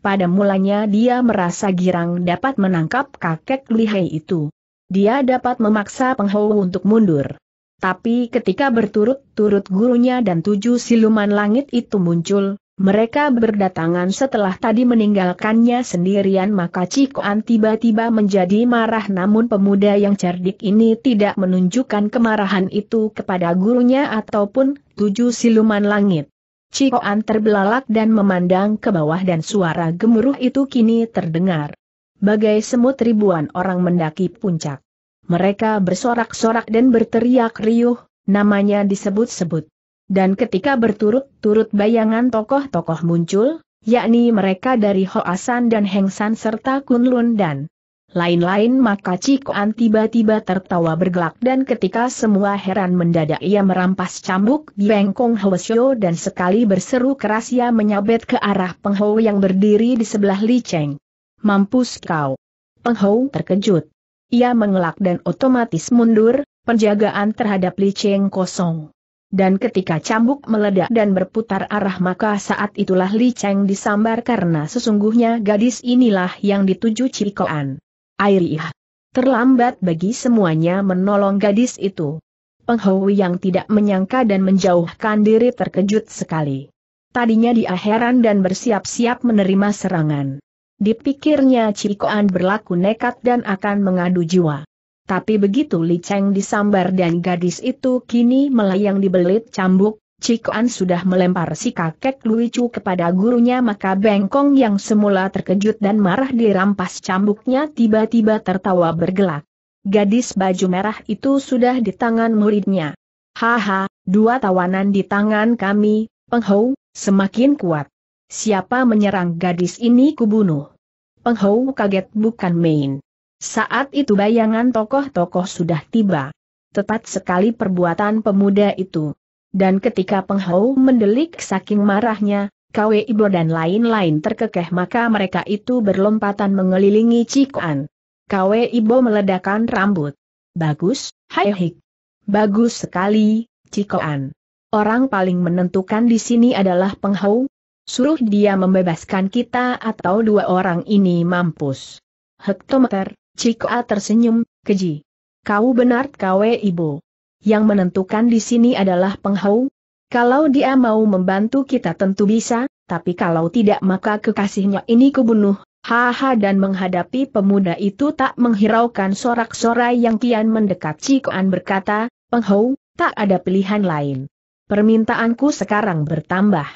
Pada mulanya dia merasa girang dapat menangkap kakek lihai itu. Dia dapat memaksa Penghou untuk mundur. Tapi ketika berturut-turut gurunya dan tujuh siluman langit itu muncul, mereka berdatangan setelah tadi meninggalkannya sendirian maka Cikoan tiba-tiba menjadi marah namun pemuda yang cerdik ini tidak menunjukkan kemarahan itu kepada gurunya ataupun tujuh siluman langit. Cikoan terbelalak dan memandang ke bawah dan suara gemuruh itu kini terdengar. Bagai semut ribuan orang mendaki puncak. Mereka bersorak-sorak dan berteriak riuh, namanya disebut-sebut dan ketika berturut-turut bayangan tokoh-tokoh muncul, yakni mereka dari Hoasan dan Hengsan serta Kunlun dan lain-lain maka Cikoan tiba-tiba tertawa bergelak dan ketika semua heran mendadak ia merampas cambuk di Bengkong Hwasyo dan sekali berseru keras ia menyabet ke arah Penghou yang berdiri di sebelah Li Cheng. Mampus kau! Penghou terkejut. Ia mengelak dan otomatis mundur, penjagaan terhadap Li Cheng kosong. Dan ketika cambuk meledak dan berputar arah maka saat itulah Li Cheng disambar karena sesungguhnya gadis inilah yang dituju Cikoan. Airih. Terlambat bagi semuanya menolong gadis itu. Penghowi yang tidak menyangka dan menjauhkan diri terkejut sekali. Tadinya dia heran dan bersiap-siap menerima serangan. Dipikirnya Cikoan berlaku nekat dan akan mengadu jiwa. Tapi begitu Li Cheng disambar dan gadis itu kini melayang di belit cambuk, Cikuan sudah melempar si kakek Chu kepada gurunya maka Bengkong yang semula terkejut dan marah dirampas cambuknya tiba-tiba tertawa bergelak. Gadis baju merah itu sudah di tangan muridnya. Haha, dua tawanan di tangan kami, Penghou, semakin kuat. Siapa menyerang gadis ini kubunuh. Penghou kaget bukan main. Saat itu bayangan tokoh-tokoh sudah tiba. Tepat sekali perbuatan pemuda itu. Dan ketika penghau mendelik saking marahnya, Kwe Ibo dan lain-lain terkekeh maka mereka itu berlompatan mengelilingi Cikoan. Kwe Ibo meledakan rambut. Bagus, hai Bagus sekali, Cikoan. Orang paling menentukan di sini adalah penghau. Suruh dia membebaskan kita atau dua orang ini mampus. Hektometer, Cikoa tersenyum, keji. Kau benar kawe ibu. Yang menentukan di sini adalah penghau. Kalau dia mau membantu kita tentu bisa, tapi kalau tidak maka kekasihnya ini kubunuh. Haha dan menghadapi pemuda itu tak menghiraukan sorak-sorai yang kian mendekat Cikoan berkata, penghau, tak ada pilihan lain. Permintaanku sekarang bertambah.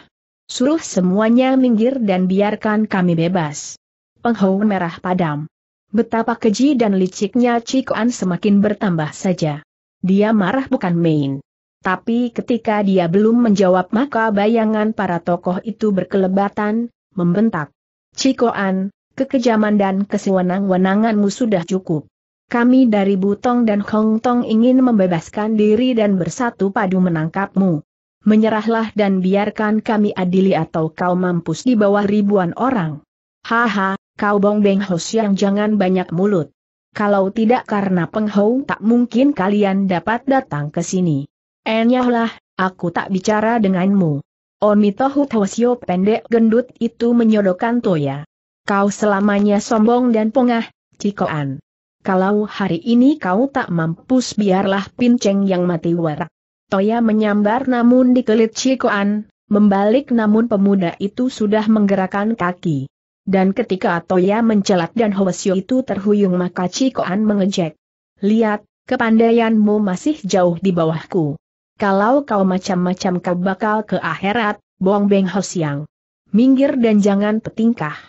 Suruh semuanya minggir dan biarkan kami bebas. Penghau merah padam. Betapa keji dan liciknya Cikoan semakin bertambah saja. Dia marah bukan main. Tapi ketika dia belum menjawab maka bayangan para tokoh itu berkelebatan, membentak. Cikoan, kekejaman dan kesewenang-wenanganmu sudah cukup. Kami dari Butong dan Hong Tong ingin membebaskan diri dan bersatu padu menangkapmu. Menyerahlah dan biarkan kami adili atau kau mampus di bawah ribuan orang. Haha, Kau Bong Beng Hos yang jangan banyak mulut. Kalau tidak karena Peng Hou tak mungkin kalian dapat datang ke sini. Enyahlah, aku tak bicara denganmu. Omitohu tawasio pendek gendut itu menyodokkan Toya. Kau selamanya sombong dan pongah, Cikoan. Kalau hari ini kau tak mampus biarlah pinceng yang mati warak. Toya menyambar namun dikelit Cikoan, membalik namun pemuda itu sudah menggerakkan kaki. Dan ketika Toya mencelat dan Hwasyo itu terhuyung maka Cikoan mengejek. Lihat, kepandaianmu masih jauh di bawahku. Kalau kau macam-macam kau bakal ke akhirat, Bong Beng Siang. Minggir dan jangan petingkah.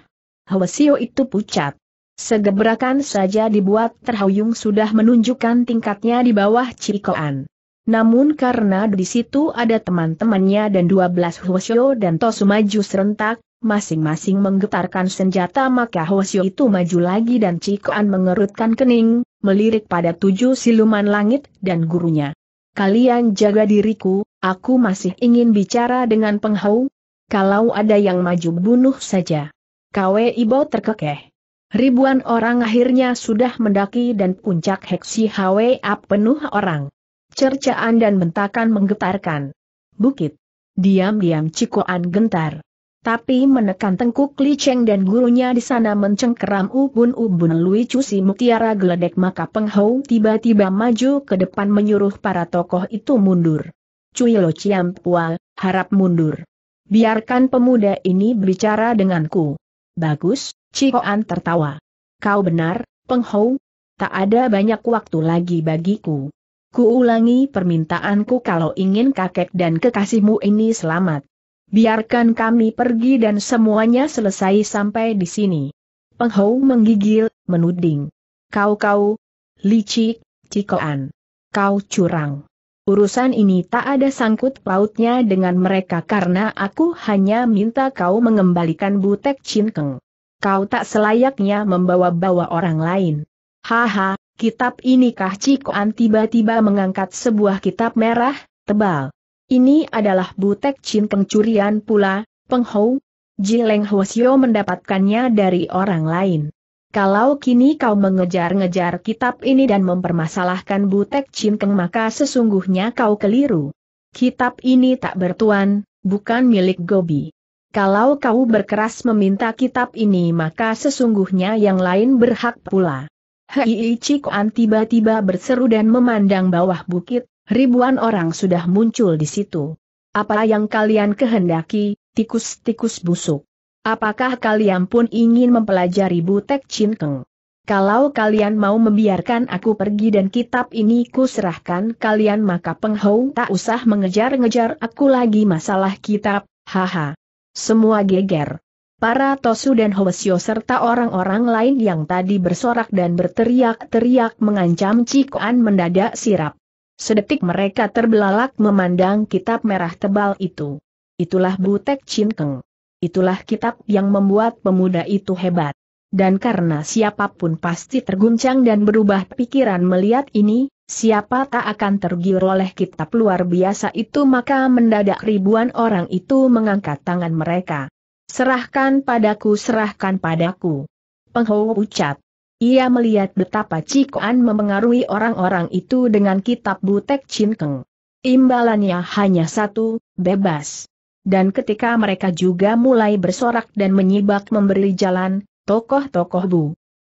Hwasyo itu pucat. Segebrakan saja dibuat terhuyung sudah menunjukkan tingkatnya di bawah Cikoan. Namun karena di situ ada teman-temannya dan 12 Hwasyo dan maju serentak, masing-masing menggetarkan senjata maka Hosio itu maju lagi dan Cikoan mengerutkan kening, melirik pada tujuh siluman langit dan gurunya. Kalian jaga diriku, aku masih ingin bicara dengan penghau. Kalau ada yang maju bunuh saja. Kwe Ibo terkekeh. Ribuan orang akhirnya sudah mendaki dan puncak Heksi Hwe Ap penuh orang. Cercaan dan bentakan menggetarkan. Bukit. Diam-diam Cikoan gentar. Tapi menekan tengkuk Li Cheng dan gurunya di sana mencengkeram ubun-ubun Lui Cusi Mutiara Geledek maka Peng Hou tiba-tiba maju ke depan menyuruh para tokoh itu mundur. Cui Lo Chiam Pua, harap mundur. Biarkan pemuda ini berbicara denganku. Bagus, Cikoan tertawa. Kau benar, Peng Hou? Tak ada banyak waktu lagi bagiku. Kuulangi permintaanku kalau ingin kakek dan kekasihmu ini selamat. Biarkan kami pergi dan semuanya selesai sampai di sini. Penghou menggigil, menuding. Kau-kau, licik, cikoan. Kau curang. Urusan ini tak ada sangkut pautnya dengan mereka karena aku hanya minta kau mengembalikan butek cinkeng. Kau tak selayaknya membawa-bawa orang lain. Haha, kitab inikah Cikoan tiba-tiba mengangkat sebuah kitab merah, tebal. Ini adalah butek cin pencurian pula, penghou. Jileng Hwasyo mendapatkannya dari orang lain. Kalau kini kau mengejar-ngejar kitab ini dan mempermasalahkan Butek keng maka sesungguhnya kau keliru. Kitab ini tak bertuan, bukan milik Gobi. Kalau kau berkeras meminta kitab ini maka sesungguhnya yang lain berhak pula. Hei Cik An tiba-tiba berseru dan memandang bawah bukit, Ribuan orang sudah muncul di situ. Apa yang kalian kehendaki, tikus-tikus busuk? Apakah kalian pun ingin mempelajari Butek Cinkeng? Kalau kalian mau membiarkan aku pergi dan kitab ini kuserahkan kalian maka penghau tak usah mengejar-ngejar aku lagi masalah kitab, haha. Semua geger. Para Tosu dan Hoesio serta orang-orang lain yang tadi bersorak dan berteriak-teriak mengancam Cikoan mendadak sirap. Sedetik mereka terbelalak memandang kitab merah tebal itu. Itulah Butek Cinkeng. Itulah kitab yang membuat pemuda itu hebat. Dan karena siapapun pasti terguncang dan berubah pikiran melihat ini, siapa tak akan tergiur oleh kitab luar biasa itu maka mendadak ribuan orang itu mengangkat tangan mereka. Serahkan padaku serahkan padaku. Penghou ucap. Ia melihat betapa Cikoan mempengaruhi orang-orang itu dengan kitab Butek Cinkeng. Imbalannya hanya satu, bebas. Dan ketika mereka juga mulai bersorak dan menyibak memberi jalan, tokoh-tokoh Bu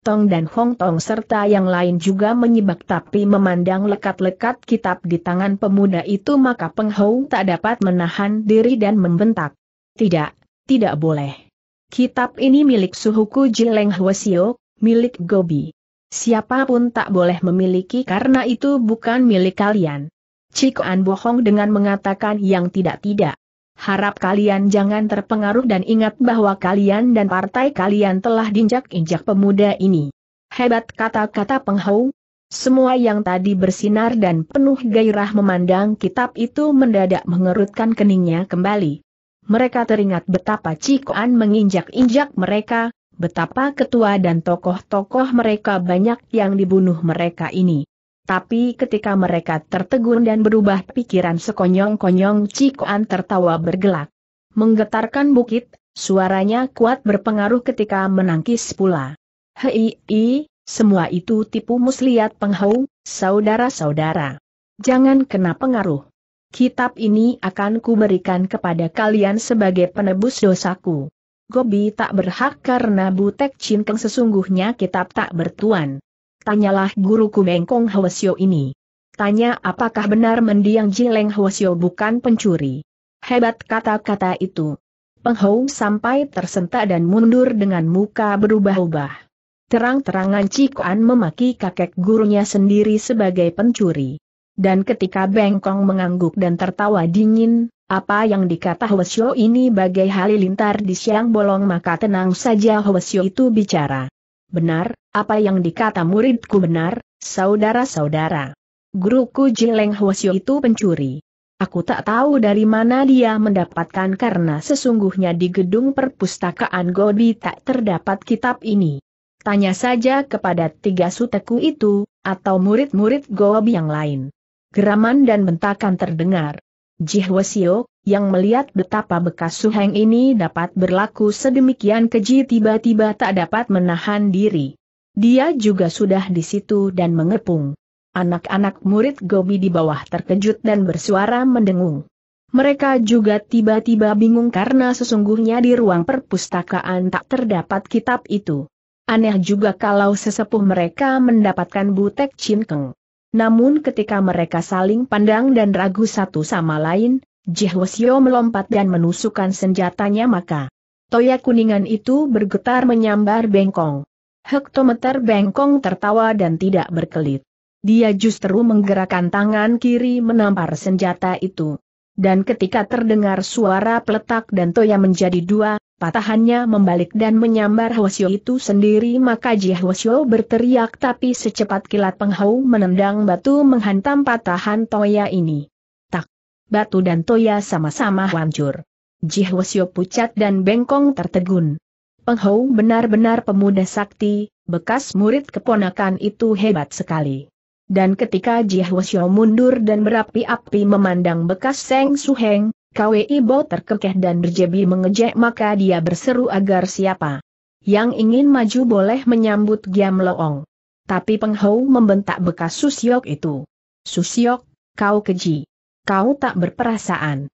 Tong dan Hong Tong serta yang lain juga menyibak tapi memandang lekat-lekat kitab di tangan pemuda itu maka Peng Hou tak dapat menahan diri dan membentak. Tidak, tidak boleh. Kitab ini milik suhuku Jileng Hwasiok, milik Gobi. Siapapun tak boleh memiliki karena itu bukan milik kalian. Cikoan bohong dengan mengatakan yang tidak-tidak. Harap kalian jangan terpengaruh dan ingat bahwa kalian dan partai kalian telah diinjak-injak pemuda ini. Hebat kata-kata penghau. Semua yang tadi bersinar dan penuh gairah memandang kitab itu mendadak mengerutkan keningnya kembali. Mereka teringat betapa Cikoan menginjak-injak mereka, betapa ketua dan tokoh-tokoh mereka banyak yang dibunuh mereka ini. Tapi ketika mereka tertegun dan berubah pikiran sekonyong-konyong Cikoan tertawa bergelak. Menggetarkan bukit, suaranya kuat berpengaruh ketika menangkis pula. Hei, i, semua itu tipu muslihat penghau, saudara-saudara. Jangan kena pengaruh. Kitab ini akan kuberikan kepada kalian sebagai penebus dosaku. Gobi tak berhak karena Butek Cinkeng sesungguhnya kitab tak bertuan. Tanyalah guruku Bengkong Hwasyo ini. Tanya apakah benar mendiang Jileng Hwasyo bukan pencuri. Hebat kata-kata itu. Penghou sampai tersentak dan mundur dengan muka berubah-ubah. Terang-terangan Cikuan memaki kakek gurunya sendiri sebagai pencuri. Dan ketika Bengkong mengangguk dan tertawa dingin, apa yang dikata Hwesyo ini bagai halilintar di siang bolong maka tenang saja Hwesyo itu bicara. Benar, apa yang dikata muridku benar, saudara-saudara. Guruku Jileng Hwesyo itu pencuri. Aku tak tahu dari mana dia mendapatkan karena sesungguhnya di gedung perpustakaan Godi tak terdapat kitab ini. Tanya saja kepada tiga suteku itu, atau murid-murid Gobi yang lain. Geraman dan bentakan terdengar. Jihwasio, yang melihat betapa bekas Suheng ini dapat berlaku sedemikian keji tiba-tiba tak dapat menahan diri. Dia juga sudah di situ dan mengepung. Anak-anak murid Gobi di bawah terkejut dan bersuara mendengung. Mereka juga tiba-tiba bingung karena sesungguhnya di ruang perpustakaan tak terdapat kitab itu. Aneh juga kalau sesepuh mereka mendapatkan butek cinkeng. Namun ketika mereka saling pandang dan ragu satu sama lain, Jehwasyo melompat dan menusukkan senjatanya maka Toya kuningan itu bergetar menyambar bengkong. Hektometer bengkong tertawa dan tidak berkelit. Dia justru menggerakkan tangan kiri menampar senjata itu. Dan ketika terdengar suara peletak dan Toya menjadi dua, Patahannya membalik dan menyambar Hwasyo itu sendiri maka Ji Hwasyo berteriak tapi secepat kilat Penghau menendang batu menghantam patahan Toya ini. Tak, batu dan Toya sama-sama hancur. Ji Hwasyo pucat dan bengkong tertegun. Penghau benar-benar pemuda sakti, bekas murid keponakan itu hebat sekali. Dan ketika Ji Hwasyo mundur dan berapi-api memandang bekas Seng Suheng, KWI Bo terkekeh dan berjebi mengejek maka dia berseru agar siapa yang ingin maju boleh menyambut Giam Loong. Tapi Penghou membentak bekas Susyok itu. Susyok, kau keji. Kau tak berperasaan.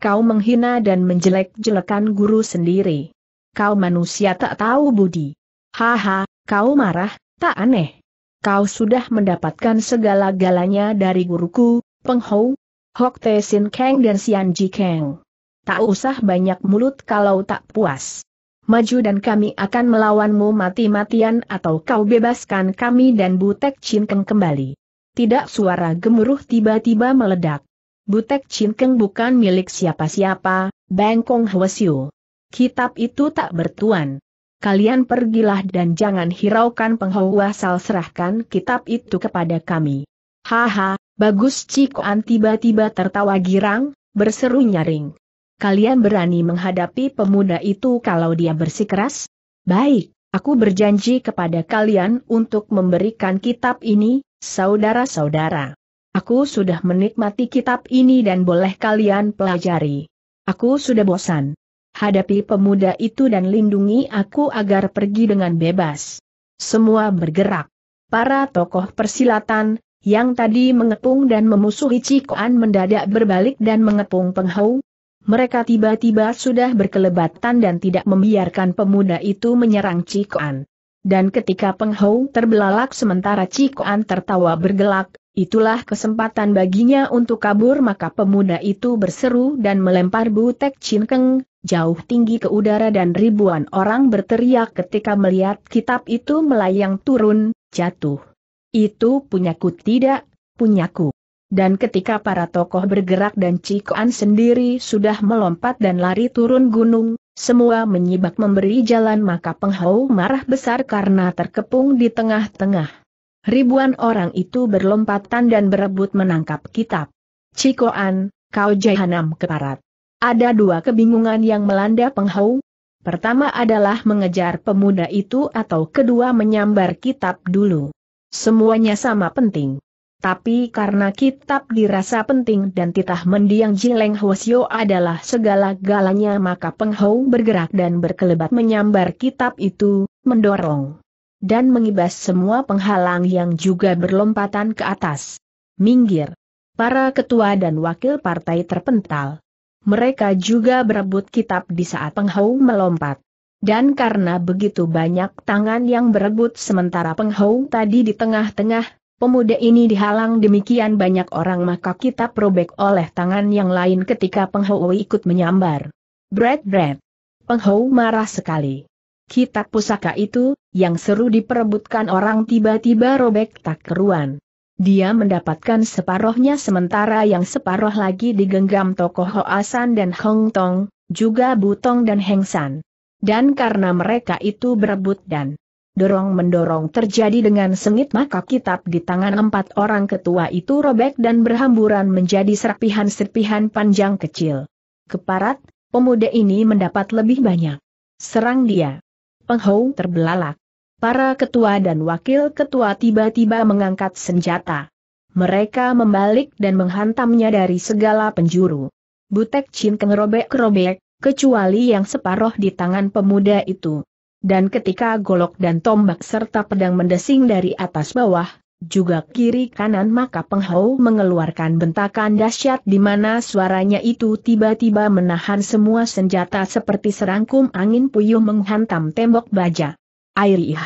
Kau menghina dan menjelek-jelekan guru sendiri. Kau manusia tak tahu budi. Haha, kau marah, tak aneh. Kau sudah mendapatkan segala-galanya dari guruku, Penghou, Hok Te Sin Kang dan Sian Ji Kang. Tak usah banyak mulut kalau tak puas. Maju dan kami akan melawanmu mati-matian atau kau bebaskan kami dan Butek Chin Cinkeng kembali. Tidak suara gemuruh tiba-tiba meledak. Butek Chin Cinkeng bukan milik siapa-siapa, Bangkong Hwasyu. Kitab itu tak bertuan. Kalian pergilah dan jangan hiraukan penghawa asal serahkan kitab itu kepada kami. Haha, Bagus Cikoan tiba-tiba tertawa girang, berseru nyaring. Kalian berani menghadapi pemuda itu kalau dia bersikeras? Baik, aku berjanji kepada kalian untuk memberikan kitab ini, saudara-saudara. Aku sudah menikmati kitab ini dan boleh kalian pelajari. Aku sudah bosan. Hadapi pemuda itu dan lindungi aku agar pergi dengan bebas. Semua bergerak. Para tokoh persilatan, yang tadi mengepung dan memusuhi Cikoan mendadak berbalik dan mengepung Penghau. Mereka tiba-tiba sudah berkelebatan dan tidak membiarkan pemuda itu menyerang Cikoan. Dan ketika Penghau terbelalak sementara Cikoan tertawa bergelak, itulah kesempatan baginya untuk kabur maka pemuda itu berseru dan melempar butek cinkeng, jauh tinggi ke udara dan ribuan orang berteriak ketika melihat kitab itu melayang turun, jatuh. Itu punyaku tidak, punyaku. Dan ketika para tokoh bergerak dan Cikoan sendiri sudah melompat dan lari turun gunung, semua menyibak memberi jalan maka penghau marah besar karena terkepung di tengah-tengah. Ribuan orang itu berlompatan dan berebut menangkap kitab. Cikoan, kau jahanam keparat. Ada dua kebingungan yang melanda penghau. Pertama adalah mengejar pemuda itu atau kedua menyambar kitab dulu. Semuanya sama penting. Tapi karena kitab dirasa penting dan titah mendiang Jileng Hwasyo adalah segala-galanya maka Penghou bergerak dan berkelebat menyambar kitab itu, mendorong dan mengibas semua penghalang yang juga berlompatan ke atas. Minggir. Para ketua dan wakil partai terpental. Mereka juga berebut kitab di saat Penghou melompat. Dan karena begitu banyak tangan yang berebut sementara penghau tadi di tengah-tengah, pemuda ini dihalang demikian banyak orang maka kita probek oleh tangan yang lain ketika penghau ikut menyambar. Bread bread. Penghau marah sekali. Kitab pusaka itu, yang seru diperebutkan orang tiba-tiba robek tak keruan. Dia mendapatkan separohnya sementara yang separoh lagi digenggam tokoh Hoasan dan Hong Tong, juga Butong dan Heng San. Dan karena mereka itu berebut dan dorong-mendorong terjadi dengan sengit maka kitab di tangan empat orang ketua itu robek dan berhamburan menjadi serpihan-serpihan panjang kecil. Keparat, pemuda ini mendapat lebih banyak. Serang dia. Penghou terbelalak. Para ketua dan wakil ketua tiba-tiba mengangkat senjata. Mereka membalik dan menghantamnya dari segala penjuru. Butek Chin robek-robek, kecuali yang separoh di tangan pemuda itu. Dan ketika golok dan tombak serta pedang mendesing dari atas bawah, juga kiri kanan maka penghau mengeluarkan bentakan dahsyat di mana suaranya itu tiba-tiba menahan semua senjata seperti serangkum angin puyuh menghantam tembok baja. Airih.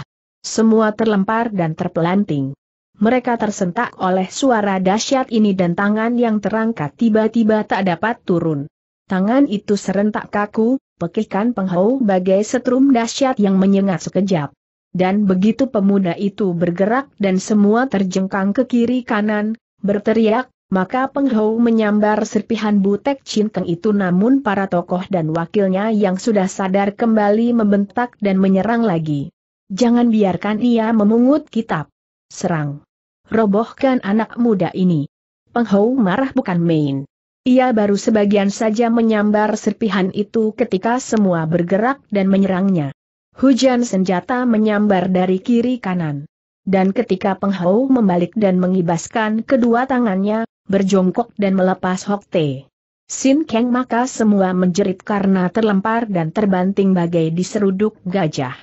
Semua terlempar dan terpelanting. Mereka tersentak oleh suara dahsyat ini dan tangan yang terangkat tiba-tiba tak dapat turun. Tangan itu serentak kaku, pekikan penghau bagai setrum dahsyat yang menyengat sekejap. Dan begitu pemuda itu bergerak dan semua terjengkang ke kiri kanan, berteriak, maka penghau menyambar serpihan butek cinkeng itu namun para tokoh dan wakilnya yang sudah sadar kembali membentak dan menyerang lagi. Jangan biarkan ia memungut kitab. Serang. Robohkan anak muda ini. Penghau marah bukan main. Ia baru sebagian saja menyambar serpihan itu ketika semua bergerak dan menyerangnya. Hujan senjata menyambar dari kiri kanan. Dan ketika penghau membalik dan mengibaskan kedua tangannya, berjongkok dan melepas Hok Te. Sin Kang maka semua menjerit karena terlempar dan terbanting bagai diseruduk gajah.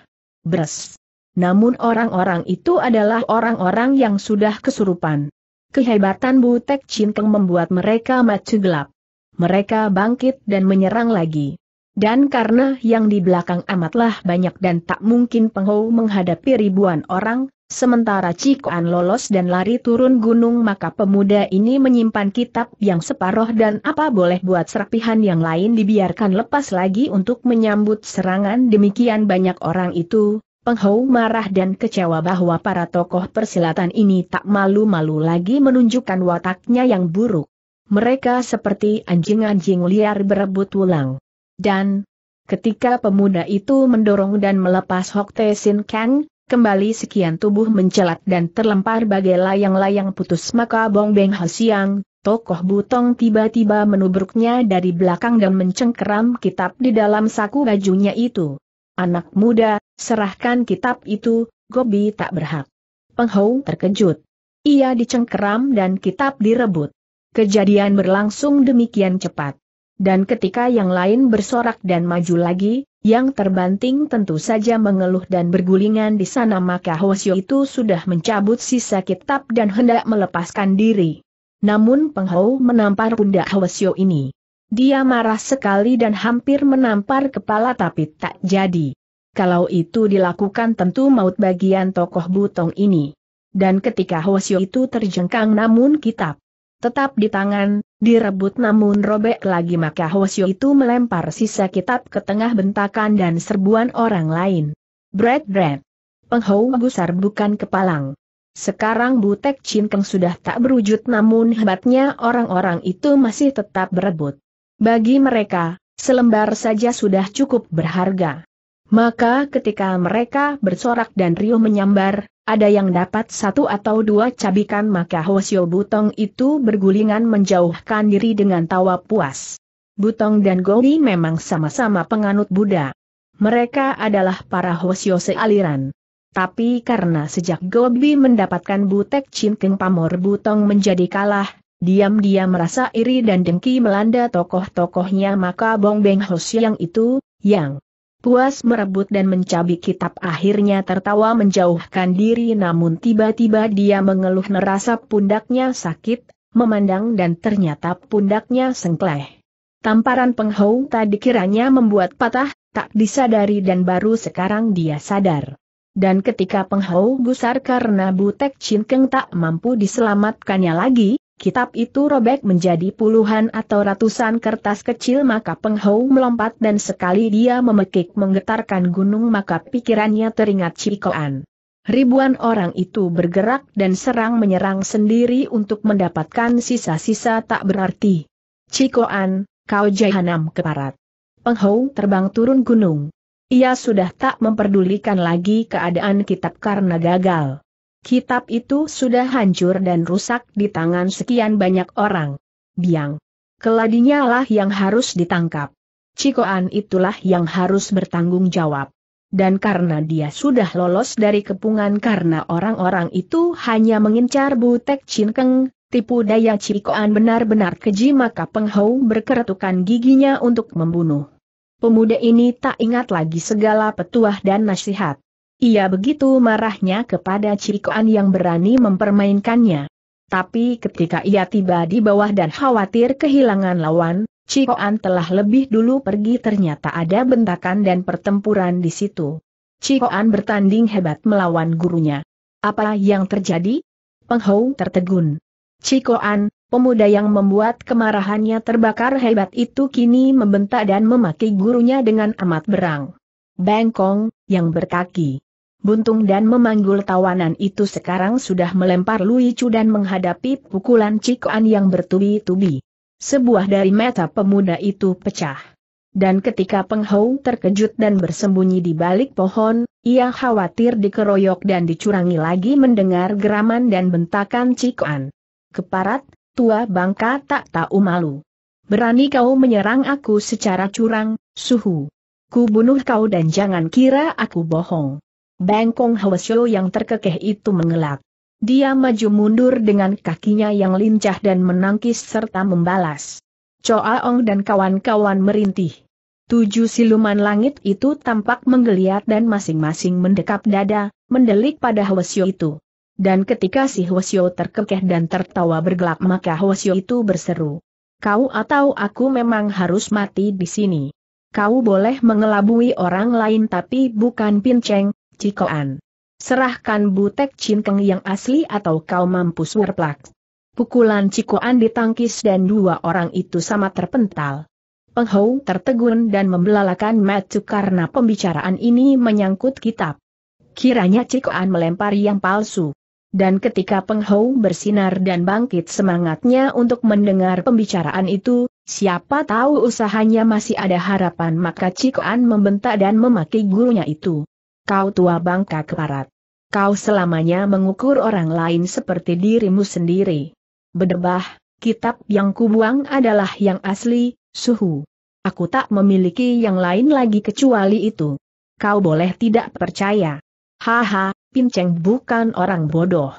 Bres. Namun orang-orang itu adalah orang-orang yang sudah kesurupan. Kehebatan Butek Cinkeng membuat mereka macu gelap. Mereka bangkit dan menyerang lagi. Dan karena yang di belakang amatlah banyak dan tak mungkin Penghou menghadapi ribuan orang, sementara Cikuan lolos dan lari turun gunung maka pemuda ini menyimpan kitab yang separoh dan apa boleh buat serpihan yang lain dibiarkan lepas lagi untuk menyambut serangan demikian banyak orang itu, Penghou marah dan kecewa bahwa para tokoh persilatan ini tak malu-malu lagi menunjukkan wataknya yang buruk. Mereka seperti anjing-anjing liar berebut ulang. Dan, ketika pemuda itu mendorong dan melepas Hok Te Sin Kang, Kembali sekian tubuh mencelat dan terlempar bagai layang-layang putus maka Bong Beng Siang, tokoh butong tiba-tiba menubruknya dari belakang dan mencengkeram kitab di dalam saku bajunya itu. Anak muda, Serahkan kitab itu, Gobi tak berhak. Penghong terkejut. Ia dicengkeram dan kitab direbut. Kejadian berlangsung demikian cepat. Dan ketika yang lain bersorak dan maju lagi, yang terbanting tentu saja mengeluh dan bergulingan di sana maka Hosyo itu sudah mencabut sisa kitab dan hendak melepaskan diri. Namun Penghou menampar pundak Hosyo ini. Dia marah sekali dan hampir menampar kepala tapi tak jadi. Kalau itu dilakukan tentu maut bagian tokoh butong ini. Dan ketika Hosio itu terjengkang namun kitab tetap di tangan, direbut namun robek lagi maka Hosio itu melempar sisa kitab ke tengah bentakan dan serbuan orang lain. Bread bread. Penghou gusar bukan kepalang. Sekarang Butek Cinkeng sudah tak berwujud namun hebatnya orang-orang itu masih tetap berebut. Bagi mereka, selembar saja sudah cukup berharga. Maka ketika mereka bersorak dan riuh menyambar, ada yang dapat satu atau dua cabikan maka Hosio Butong itu bergulingan menjauhkan diri dengan tawa puas. Butong dan Gobi memang sama-sama penganut Buddha. Mereka adalah para Hosio sealiran. Tapi karena sejak Gobi mendapatkan Butek cinting Pamor Butong menjadi kalah, diam-diam merasa iri dan dengki melanda tokoh-tokohnya maka Bong Beng yang itu, yang Puas merebut dan mencabik kitab akhirnya tertawa menjauhkan diri namun tiba-tiba dia mengeluh nerasa pundaknya sakit, memandang dan ternyata pundaknya sengkleh. Tamparan penghau tadi kiranya membuat patah, tak disadari dan baru sekarang dia sadar. Dan ketika penghau gusar karena Butek Chin tak mampu diselamatkannya lagi, Kitab itu robek menjadi puluhan atau ratusan kertas kecil maka Penghau melompat dan sekali dia memekik menggetarkan gunung maka pikirannya teringat Cikoan. Ribuan orang itu bergerak dan serang menyerang sendiri untuk mendapatkan sisa-sisa tak berarti. Cikoan, kau jahanam keparat. Penghou terbang turun gunung. Ia sudah tak memperdulikan lagi keadaan kitab karena gagal. Kitab itu sudah hancur dan rusak di tangan sekian banyak orang. Biang. Keladinya lah yang harus ditangkap. Cikoan itulah yang harus bertanggung jawab. Dan karena dia sudah lolos dari kepungan karena orang-orang itu hanya mengincar Butek Cinkeng, tipu daya Cikoan benar-benar keji maka Peng berkeretukan giginya untuk membunuh. Pemuda ini tak ingat lagi segala petuah dan nasihat. Ia begitu marahnya kepada Cikoan yang berani mempermainkannya. Tapi ketika ia tiba di bawah dan khawatir kehilangan lawan, Cikoan telah lebih dulu pergi ternyata ada bentakan dan pertempuran di situ. Cikoan bertanding hebat melawan gurunya. Apa yang terjadi? Penghou tertegun. Cikoan, pemuda yang membuat kemarahannya terbakar hebat itu kini membentak dan memaki gurunya dengan amat berang. Bengkong, yang berkaki buntung dan memanggul tawanan itu sekarang sudah melempar Lui Chu dan menghadapi pukulan Cikuan yang bertubi-tubi. Sebuah dari mata pemuda itu pecah. Dan ketika Peng Hou terkejut dan bersembunyi di balik pohon, ia khawatir dikeroyok dan dicurangi lagi mendengar geraman dan bentakan Cikuan. Keparat, tua bangka tak tahu malu. Berani kau menyerang aku secara curang, suhu. Ku bunuh kau dan jangan kira aku bohong. Bangkong Hwasyo yang terkekeh itu mengelak. Dia maju mundur dengan kakinya yang lincah dan menangkis serta membalas. Choa Ong dan kawan-kawan merintih. Tujuh siluman langit itu tampak menggeliat dan masing-masing mendekap dada, mendelik pada Hwasyo itu. Dan ketika si Hwasyo terkekeh dan tertawa bergelak maka Hwasyo itu berseru. Kau atau aku memang harus mati di sini. Kau boleh mengelabui orang lain tapi bukan pinceng, Cikoan. Serahkan butek cinkeng yang asli atau kau mampus werplak. Pukulan Cikoan ditangkis dan dua orang itu sama terpental. Peng Hou tertegun dan membelalakan Matu karena pembicaraan ini menyangkut kitab. Kiranya Cikoan melempar yang palsu. Dan ketika Peng bersinar dan bangkit semangatnya untuk mendengar pembicaraan itu, Siapa tahu usahanya masih ada harapan maka Cikoan membentak dan memaki gurunya itu kau tua bangka keparat. Kau selamanya mengukur orang lain seperti dirimu sendiri. Bedebah, kitab yang kubuang adalah yang asli, suhu. Aku tak memiliki yang lain lagi kecuali itu. Kau boleh tidak percaya. Haha, pinceng bukan orang bodoh.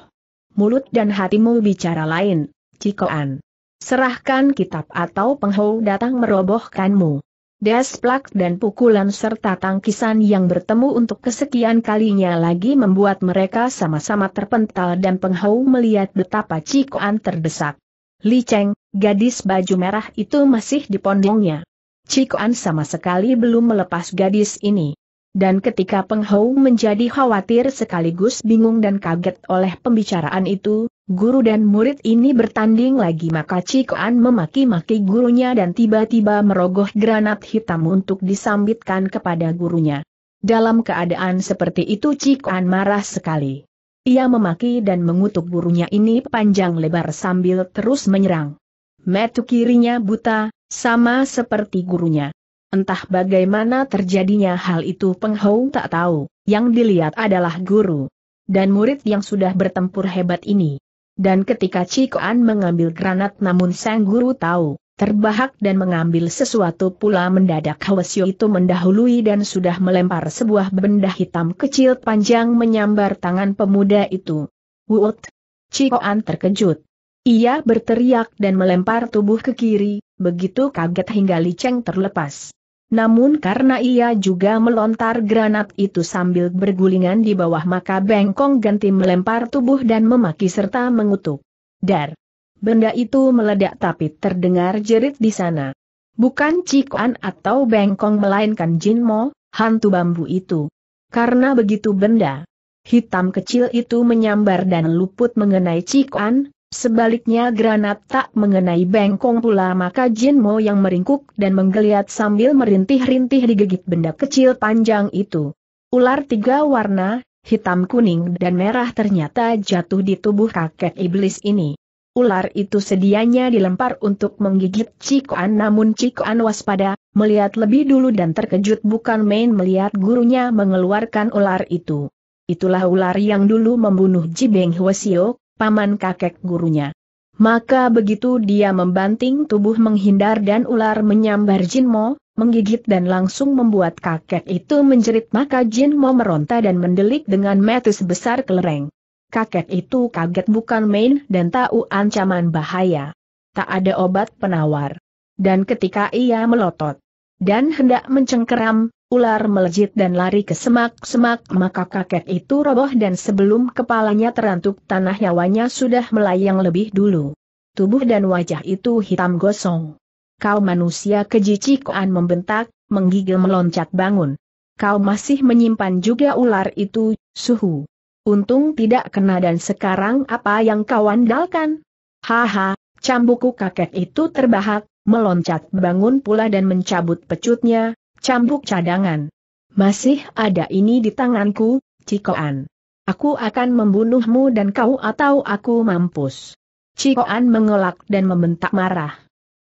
Mulut dan hatimu bicara lain, cikoan. Serahkan kitab atau penghau datang merobohkanmu. Desplak dan pukulan serta tangkisan yang bertemu untuk kesekian kalinya lagi membuat mereka sama-sama terpental dan Penghau melihat betapa Cikoan terdesak. Li Cheng, gadis baju merah itu masih di pondongnya. Cikoan sama sekali belum melepas gadis ini. Dan ketika Penghou menjadi khawatir sekaligus bingung dan kaget oleh pembicaraan itu, Guru dan murid ini bertanding lagi maka Cikoan memaki-maki gurunya dan tiba-tiba merogoh granat hitam untuk disambitkan kepada gurunya. Dalam keadaan seperti itu Cikoan marah sekali. Ia memaki dan mengutuk gurunya ini panjang lebar sambil terus menyerang. Metu kirinya buta, sama seperti gurunya. Entah bagaimana terjadinya hal itu penghau tak tahu, yang dilihat adalah guru. Dan murid yang sudah bertempur hebat ini dan ketika Cikoan mengambil granat namun sang guru tahu, terbahak dan mengambil sesuatu pula mendadak Hwasyo itu mendahului dan sudah melempar sebuah benda hitam kecil panjang menyambar tangan pemuda itu. Wut! Cikoan terkejut. Ia berteriak dan melempar tubuh ke kiri, begitu kaget hingga liceng terlepas. Namun karena ia juga melontar granat itu sambil bergulingan di bawah maka bengkong ganti melempar tubuh dan memaki serta mengutuk. Dar! Benda itu meledak tapi terdengar jerit di sana. Bukan Cikuan atau bengkong melainkan Jinmo, hantu bambu itu. Karena begitu benda hitam kecil itu menyambar dan luput mengenai Cikuan, Sebaliknya granat tak mengenai bengkong pula maka Jin Mo yang meringkuk dan menggeliat sambil merintih-rintih digigit benda kecil panjang itu. Ular tiga warna, hitam kuning dan merah ternyata jatuh di tubuh kakek iblis ini. Ular itu sedianya dilempar untuk menggigit Cikoan namun Cikoan waspada, melihat lebih dulu dan terkejut bukan main melihat gurunya mengeluarkan ular itu. Itulah ular yang dulu membunuh Jibeng Hwasio, paman kakek gurunya. Maka begitu dia membanting tubuh menghindar dan ular menyambar Jinmo, menggigit dan langsung membuat kakek itu menjerit maka Jinmo meronta dan mendelik dengan metu sebesar kelereng. Kakek itu kaget bukan main dan tahu ancaman bahaya. Tak ada obat penawar. Dan ketika ia melotot dan hendak mencengkeram, Ular melejit dan lari ke semak-semak maka kakek itu roboh dan sebelum kepalanya terantuk tanah nyawanya sudah melayang lebih dulu. Tubuh dan wajah itu hitam gosong. Kau manusia keji membentak, menggigil meloncat bangun. Kau masih menyimpan juga ular itu, suhu. Untung tidak kena dan sekarang apa yang kau andalkan? Haha, Cambuku kakek itu terbahak, meloncat bangun pula dan mencabut pecutnya, Cambuk cadangan. Masih ada ini di tanganku, Cikoan. Aku akan membunuhmu dan kau atau aku mampus. Cikoan mengelak dan membentak marah.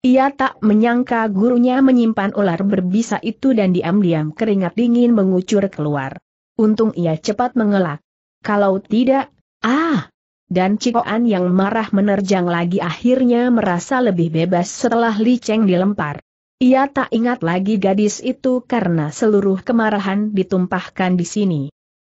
Ia tak menyangka gurunya menyimpan ular berbisa itu dan diam-diam keringat dingin mengucur keluar. Untung ia cepat mengelak. Kalau tidak, ah! Dan Cikoan yang marah menerjang lagi akhirnya merasa lebih bebas setelah Li Cheng dilempar. Ia tak ingat lagi gadis itu karena seluruh kemarahan ditumpahkan di sini.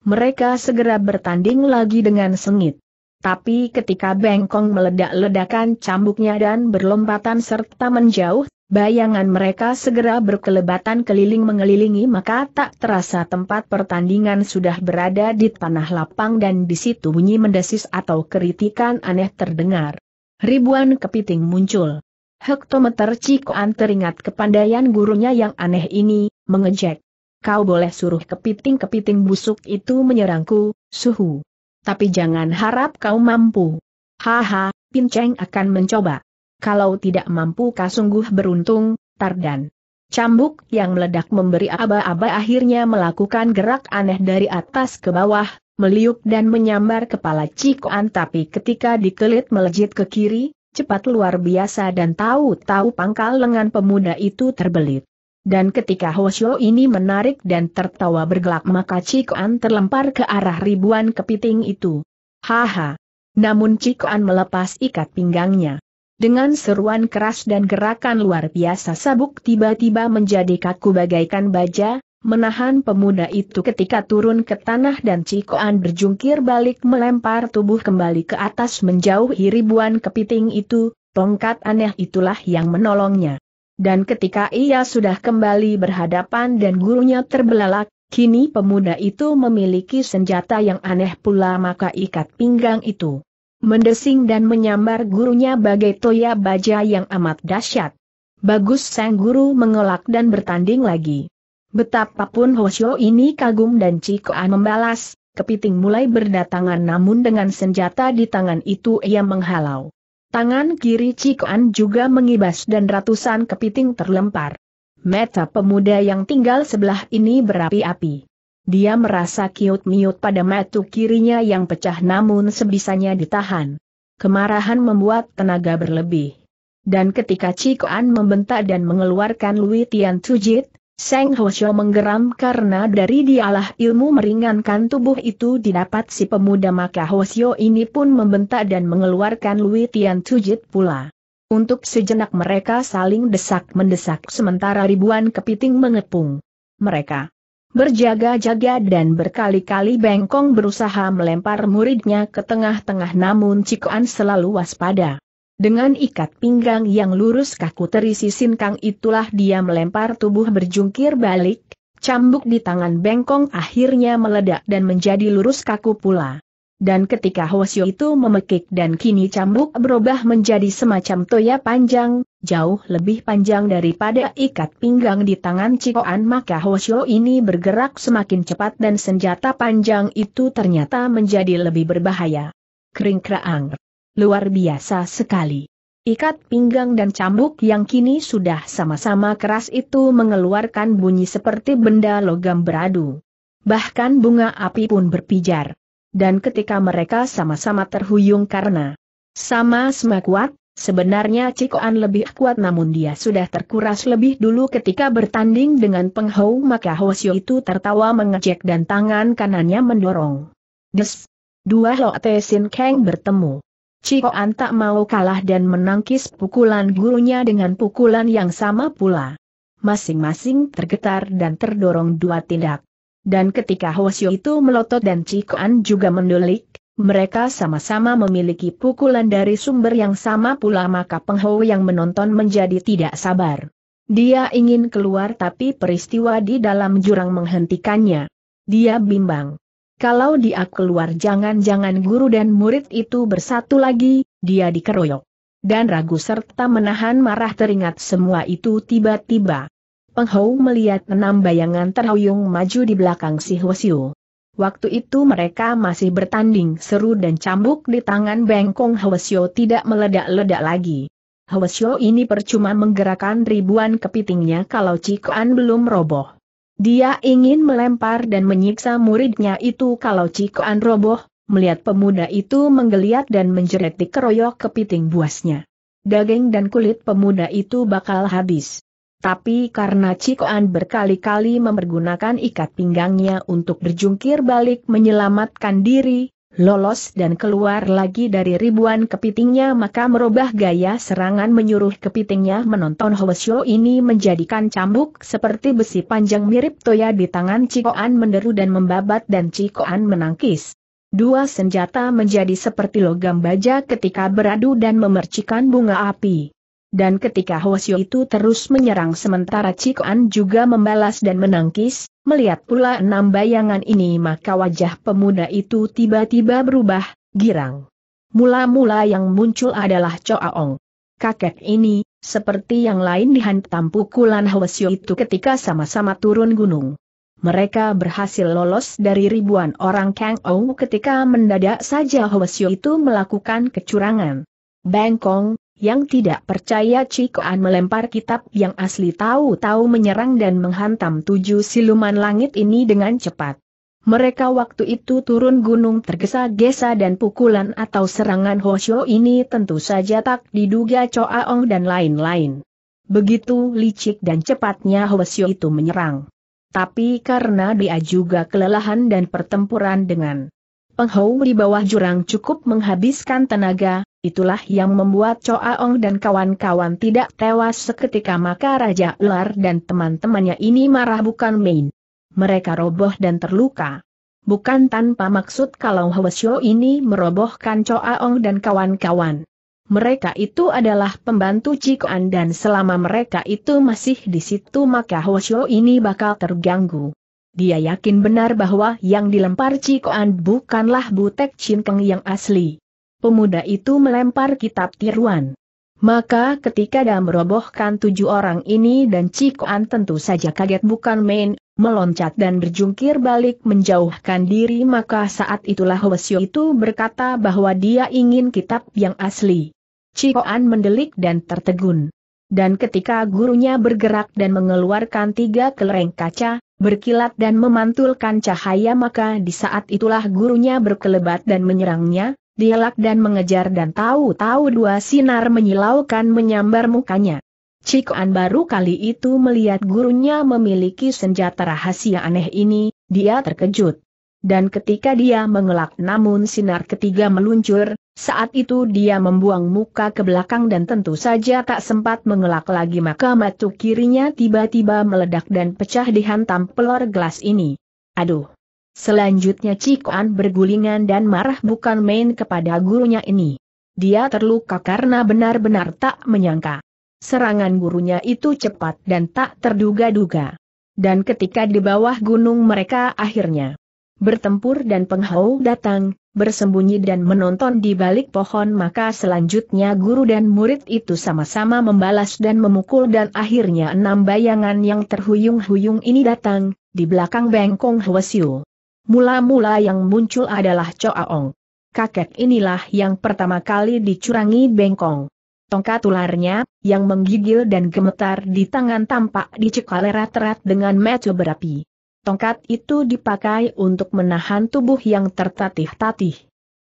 Mereka segera bertanding lagi dengan sengit. Tapi ketika bengkong meledak-ledakan cambuknya dan berlompatan serta menjauh, bayangan mereka segera berkelebatan keliling mengelilingi maka tak terasa tempat pertandingan sudah berada di tanah lapang dan di situ bunyi mendesis atau kritikan aneh terdengar. Ribuan kepiting muncul. Hektometer Cikoan teringat kepandaian gurunya yang aneh ini, mengejek. Kau boleh suruh kepiting-kepiting busuk itu menyerangku, suhu. Tapi jangan harap kau mampu. Haha, Pinceng akan mencoba. Kalau tidak mampu kau sungguh beruntung, Tardan. Cambuk yang meledak memberi aba-aba akhirnya melakukan gerak aneh dari atas ke bawah, meliuk dan menyambar kepala Cikoan tapi ketika dikelit melejit ke kiri, cepat luar biasa dan tahu-tahu pangkal lengan pemuda itu terbelit. Dan ketika Hoshio ini menarik dan tertawa bergelak maka Cikoan terlempar ke arah ribuan kepiting itu. Haha. Namun Cikoan melepas ikat pinggangnya. Dengan seruan keras dan gerakan luar biasa sabuk tiba-tiba menjadi kaku bagaikan baja, menahan pemuda itu ketika turun ke tanah dan Cikoan berjungkir balik melempar tubuh kembali ke atas menjauhi ribuan kepiting itu, tongkat aneh itulah yang menolongnya. Dan ketika ia sudah kembali berhadapan dan gurunya terbelalak, kini pemuda itu memiliki senjata yang aneh pula maka ikat pinggang itu mendesing dan menyambar gurunya bagai toya baja yang amat dahsyat. Bagus sang guru mengelak dan bertanding lagi. Betapapun Hoshio ini kagum dan Cikoan membalas, kepiting mulai berdatangan namun dengan senjata di tangan itu ia menghalau. Tangan kiri Cikoan juga mengibas dan ratusan kepiting terlempar. Meta pemuda yang tinggal sebelah ini berapi-api. Dia merasa kiut-miut pada metu kirinya yang pecah namun sebisanya ditahan. Kemarahan membuat tenaga berlebih. Dan ketika Cikoan membentak dan mengeluarkan Lui Tian Tujit, Seng Hoshio menggeram karena dari dialah ilmu meringankan tubuh itu didapat si pemuda maka Hosyo ini pun membentak dan mengeluarkan Lui Tian Tujit pula. Untuk sejenak mereka saling desak-mendesak sementara ribuan kepiting mengepung. Mereka berjaga-jaga dan berkali-kali Bengkong berusaha melempar muridnya ke tengah-tengah namun Cikoan selalu waspada. Dengan ikat pinggang yang lurus kaku terisi sinkang itulah dia melempar tubuh berjungkir balik, cambuk di tangan bengkong akhirnya meledak dan menjadi lurus kaku pula. Dan ketika Hoshio itu memekik dan kini cambuk berubah menjadi semacam toya panjang, jauh lebih panjang daripada ikat pinggang di tangan Cikoan maka Hosyo ini bergerak semakin cepat dan senjata panjang itu ternyata menjadi lebih berbahaya. Kering kraang luar biasa sekali. Ikat pinggang dan cambuk yang kini sudah sama-sama keras itu mengeluarkan bunyi seperti benda logam beradu. Bahkan bunga api pun berpijar. Dan ketika mereka sama-sama terhuyung karena sama-sama kuat, sebenarnya Cikoan lebih kuat namun dia sudah terkuras lebih dulu ketika bertanding dengan Peng maka Hosio itu tertawa mengejek dan tangan kanannya mendorong. Des! Dua Lo Te Sin Kang bertemu. Cik oh. An tak mau kalah dan menangkis pukulan gurunya dengan pukulan yang sama pula. Masing-masing tergetar dan terdorong dua tindak. Dan ketika Hwasyo itu melotot dan Cik An juga mendulik, mereka sama-sama memiliki pukulan dari sumber yang sama pula maka Pengho yang menonton menjadi tidak sabar. Dia ingin keluar tapi peristiwa di dalam jurang menghentikannya. Dia bimbang kalau dia keluar jangan-jangan guru dan murid itu bersatu lagi, dia dikeroyok. Dan ragu serta menahan marah teringat semua itu tiba-tiba. Penghou melihat enam bayangan terhuyung maju di belakang si Hwasyu. Waktu itu mereka masih bertanding seru dan cambuk di tangan bengkong Hwasyu tidak meledak-ledak lagi. Hwasyu ini percuma menggerakkan ribuan kepitingnya kalau Cikuan belum roboh. Dia ingin melempar dan menyiksa muridnya itu kalau Cikoan roboh, melihat pemuda itu menggeliat dan menjerit di keroyok kepiting buasnya. Daging dan kulit pemuda itu bakal habis. Tapi karena Cikoan berkali-kali mempergunakan ikat pinggangnya untuk berjungkir balik menyelamatkan diri, lolos dan keluar lagi dari ribuan kepitingnya maka merubah gaya serangan menyuruh kepitingnya menonton Hwasyo ini menjadikan cambuk seperti besi panjang mirip toya di tangan Cikoan menderu dan membabat dan Cikoan menangkis. Dua senjata menjadi seperti logam baja ketika beradu dan memercikan bunga api. Dan ketika Hwasyo itu terus menyerang sementara Cikoan juga membalas dan menangkis, Melihat pula enam bayangan ini maka wajah pemuda itu tiba-tiba berubah, girang. Mula-mula yang muncul adalah Ong. Kakek ini, seperti yang lain dihantam pukulan Hwasyo itu ketika sama-sama turun gunung. Mereka berhasil lolos dari ribuan orang Kang Ong ketika mendadak saja Hwasyo itu melakukan kecurangan. Bangkong, yang tidak percaya Cikoan melempar kitab yang asli tahu-tahu menyerang dan menghantam tujuh siluman langit ini dengan cepat. Mereka waktu itu turun gunung tergesa-gesa dan pukulan atau serangan Hoshio ini tentu saja tak diduga Coaong dan lain-lain. Begitu licik dan cepatnya Hoshio itu menyerang. Tapi karena dia juga kelelahan dan pertempuran dengan penghau di bawah jurang cukup menghabiskan tenaga, Itulah yang membuat Choaong dan kawan-kawan tidak tewas seketika maka Raja Ular dan teman-temannya ini marah bukan main. Mereka roboh dan terluka. Bukan tanpa maksud kalau Hwasyo ini merobohkan Choaong dan kawan-kawan. Mereka itu adalah pembantu Cikuan dan selama mereka itu masih di situ maka Hwasyo ini bakal terganggu. Dia yakin benar bahwa yang dilempar Cikuan bukanlah Butek Cinkeng yang asli pemuda itu melempar kitab tiruan. Maka ketika dia merobohkan tujuh orang ini dan Cikoan tentu saja kaget bukan main, meloncat dan berjungkir balik menjauhkan diri maka saat itulah Hwasyo itu berkata bahwa dia ingin kitab yang asli. Cikoan mendelik dan tertegun. Dan ketika gurunya bergerak dan mengeluarkan tiga kelereng kaca, berkilat dan memantulkan cahaya maka di saat itulah gurunya berkelebat dan menyerangnya, dielak dan mengejar dan tahu-tahu dua sinar menyilaukan menyambar mukanya. Cikoan baru kali itu melihat gurunya memiliki senjata rahasia aneh ini, dia terkejut. Dan ketika dia mengelak namun sinar ketiga meluncur, saat itu dia membuang muka ke belakang dan tentu saja tak sempat mengelak lagi maka matu kirinya tiba-tiba meledak dan pecah dihantam pelor gelas ini. Aduh! Selanjutnya Cikuan bergulingan dan marah bukan main kepada gurunya ini. Dia terluka karena benar-benar tak menyangka. Serangan gurunya itu cepat dan tak terduga-duga. Dan ketika di bawah gunung mereka akhirnya bertempur dan penghau datang, bersembunyi dan menonton di balik pohon maka selanjutnya guru dan murid itu sama-sama membalas dan memukul dan akhirnya enam bayangan yang terhuyung-huyung ini datang, di belakang Bengkong Hwasyu. Mula-mula yang muncul adalah Coaong. Kakek inilah yang pertama kali dicurangi bengkong. Tongkat ularnya, yang menggigil dan gemetar di tangan tampak dicekal erat-erat dengan metu berapi. Tongkat itu dipakai untuk menahan tubuh yang tertatih-tatih.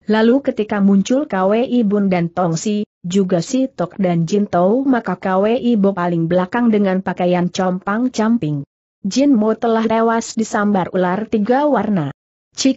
Lalu ketika muncul KWI Bun dan Tongsi, juga si Tok dan Jintou maka KWI Bo paling belakang dengan pakaian compang-camping. Jin Mo telah tewas disambar ular tiga warna.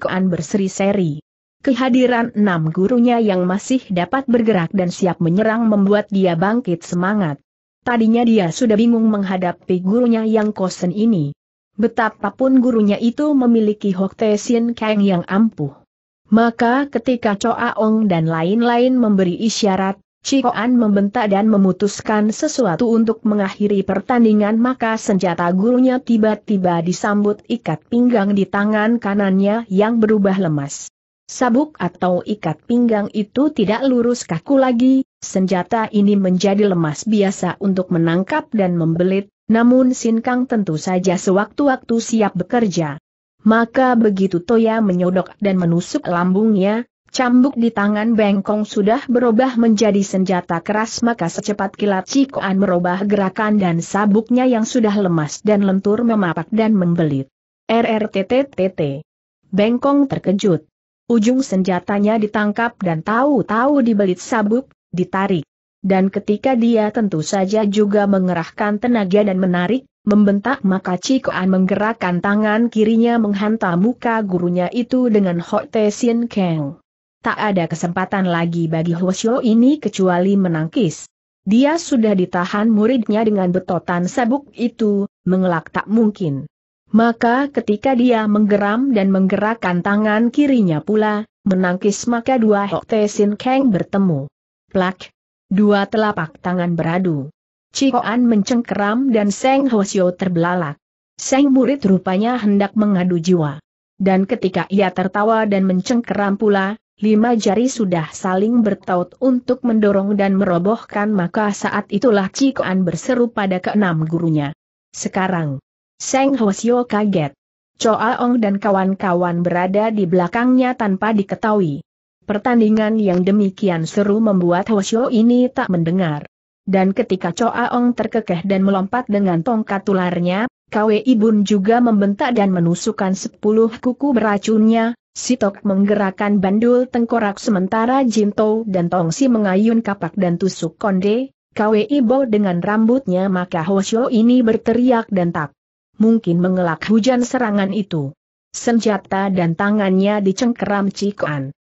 an berseri-seri. Kehadiran enam gurunya yang masih dapat bergerak dan siap menyerang membuat dia bangkit semangat. Tadinya dia sudah bingung menghadapi gurunya yang kosen ini. Betapapun gurunya itu memiliki Hokte Sin Kang yang ampuh. Maka ketika Choa Ong dan lain-lain memberi isyarat, Cikoan membentak dan memutuskan sesuatu untuk mengakhiri pertandingan maka senjata gurunya tiba-tiba disambut ikat pinggang di tangan kanannya yang berubah lemas. Sabuk atau ikat pinggang itu tidak lurus kaku lagi, senjata ini menjadi lemas biasa untuk menangkap dan membelit, namun Sinkang tentu saja sewaktu-waktu siap bekerja. Maka begitu Toya menyodok dan menusuk lambungnya, Cambuk di tangan Bengkong sudah berubah menjadi senjata keras maka secepat kilat Cikoan merubah gerakan dan sabuknya yang sudah lemas dan lentur memapak dan membelit. RRTTTT. Bengkong terkejut. Ujung senjatanya ditangkap dan tahu-tahu dibelit sabuk, ditarik. Dan ketika dia tentu saja juga mengerahkan tenaga dan menarik, Membentak maka Cikoan menggerakkan tangan kirinya menghantam muka gurunya itu dengan Hok Te Keng tak ada kesempatan lagi bagi Hwasyo ini kecuali menangkis. Dia sudah ditahan muridnya dengan betotan sabuk itu, mengelak tak mungkin. Maka ketika dia menggeram dan menggerakkan tangan kirinya pula, menangkis maka dua Hokte Sin Kang bertemu. Plak! Dua telapak tangan beradu. Cikoan mencengkeram dan Seng Hwasyo terbelalak. Seng murid rupanya hendak mengadu jiwa. Dan ketika ia tertawa dan mencengkeram pula, lima jari sudah saling bertaut untuk mendorong dan merobohkan maka saat itulah Cikoan berseru pada keenam gurunya. Sekarang, Seng Hwasyo kaget. Choa Ong dan kawan-kawan berada di belakangnya tanpa diketahui. Pertandingan yang demikian seru membuat Hwasyo ini tak mendengar. Dan ketika Choa Ong terkekeh dan melompat dengan tongkat tularnya, Kwe Ibun juga membentak dan menusukkan sepuluh kuku beracunnya, Sitok menggerakkan bandul tengkorak sementara Jinto dan Tongsi mengayun kapak dan tusuk konde, Kwe Ibo dengan rambutnya maka Hoshio ini berteriak dan tak mungkin mengelak hujan serangan itu. Senjata dan tangannya dicengkeram Cikoan.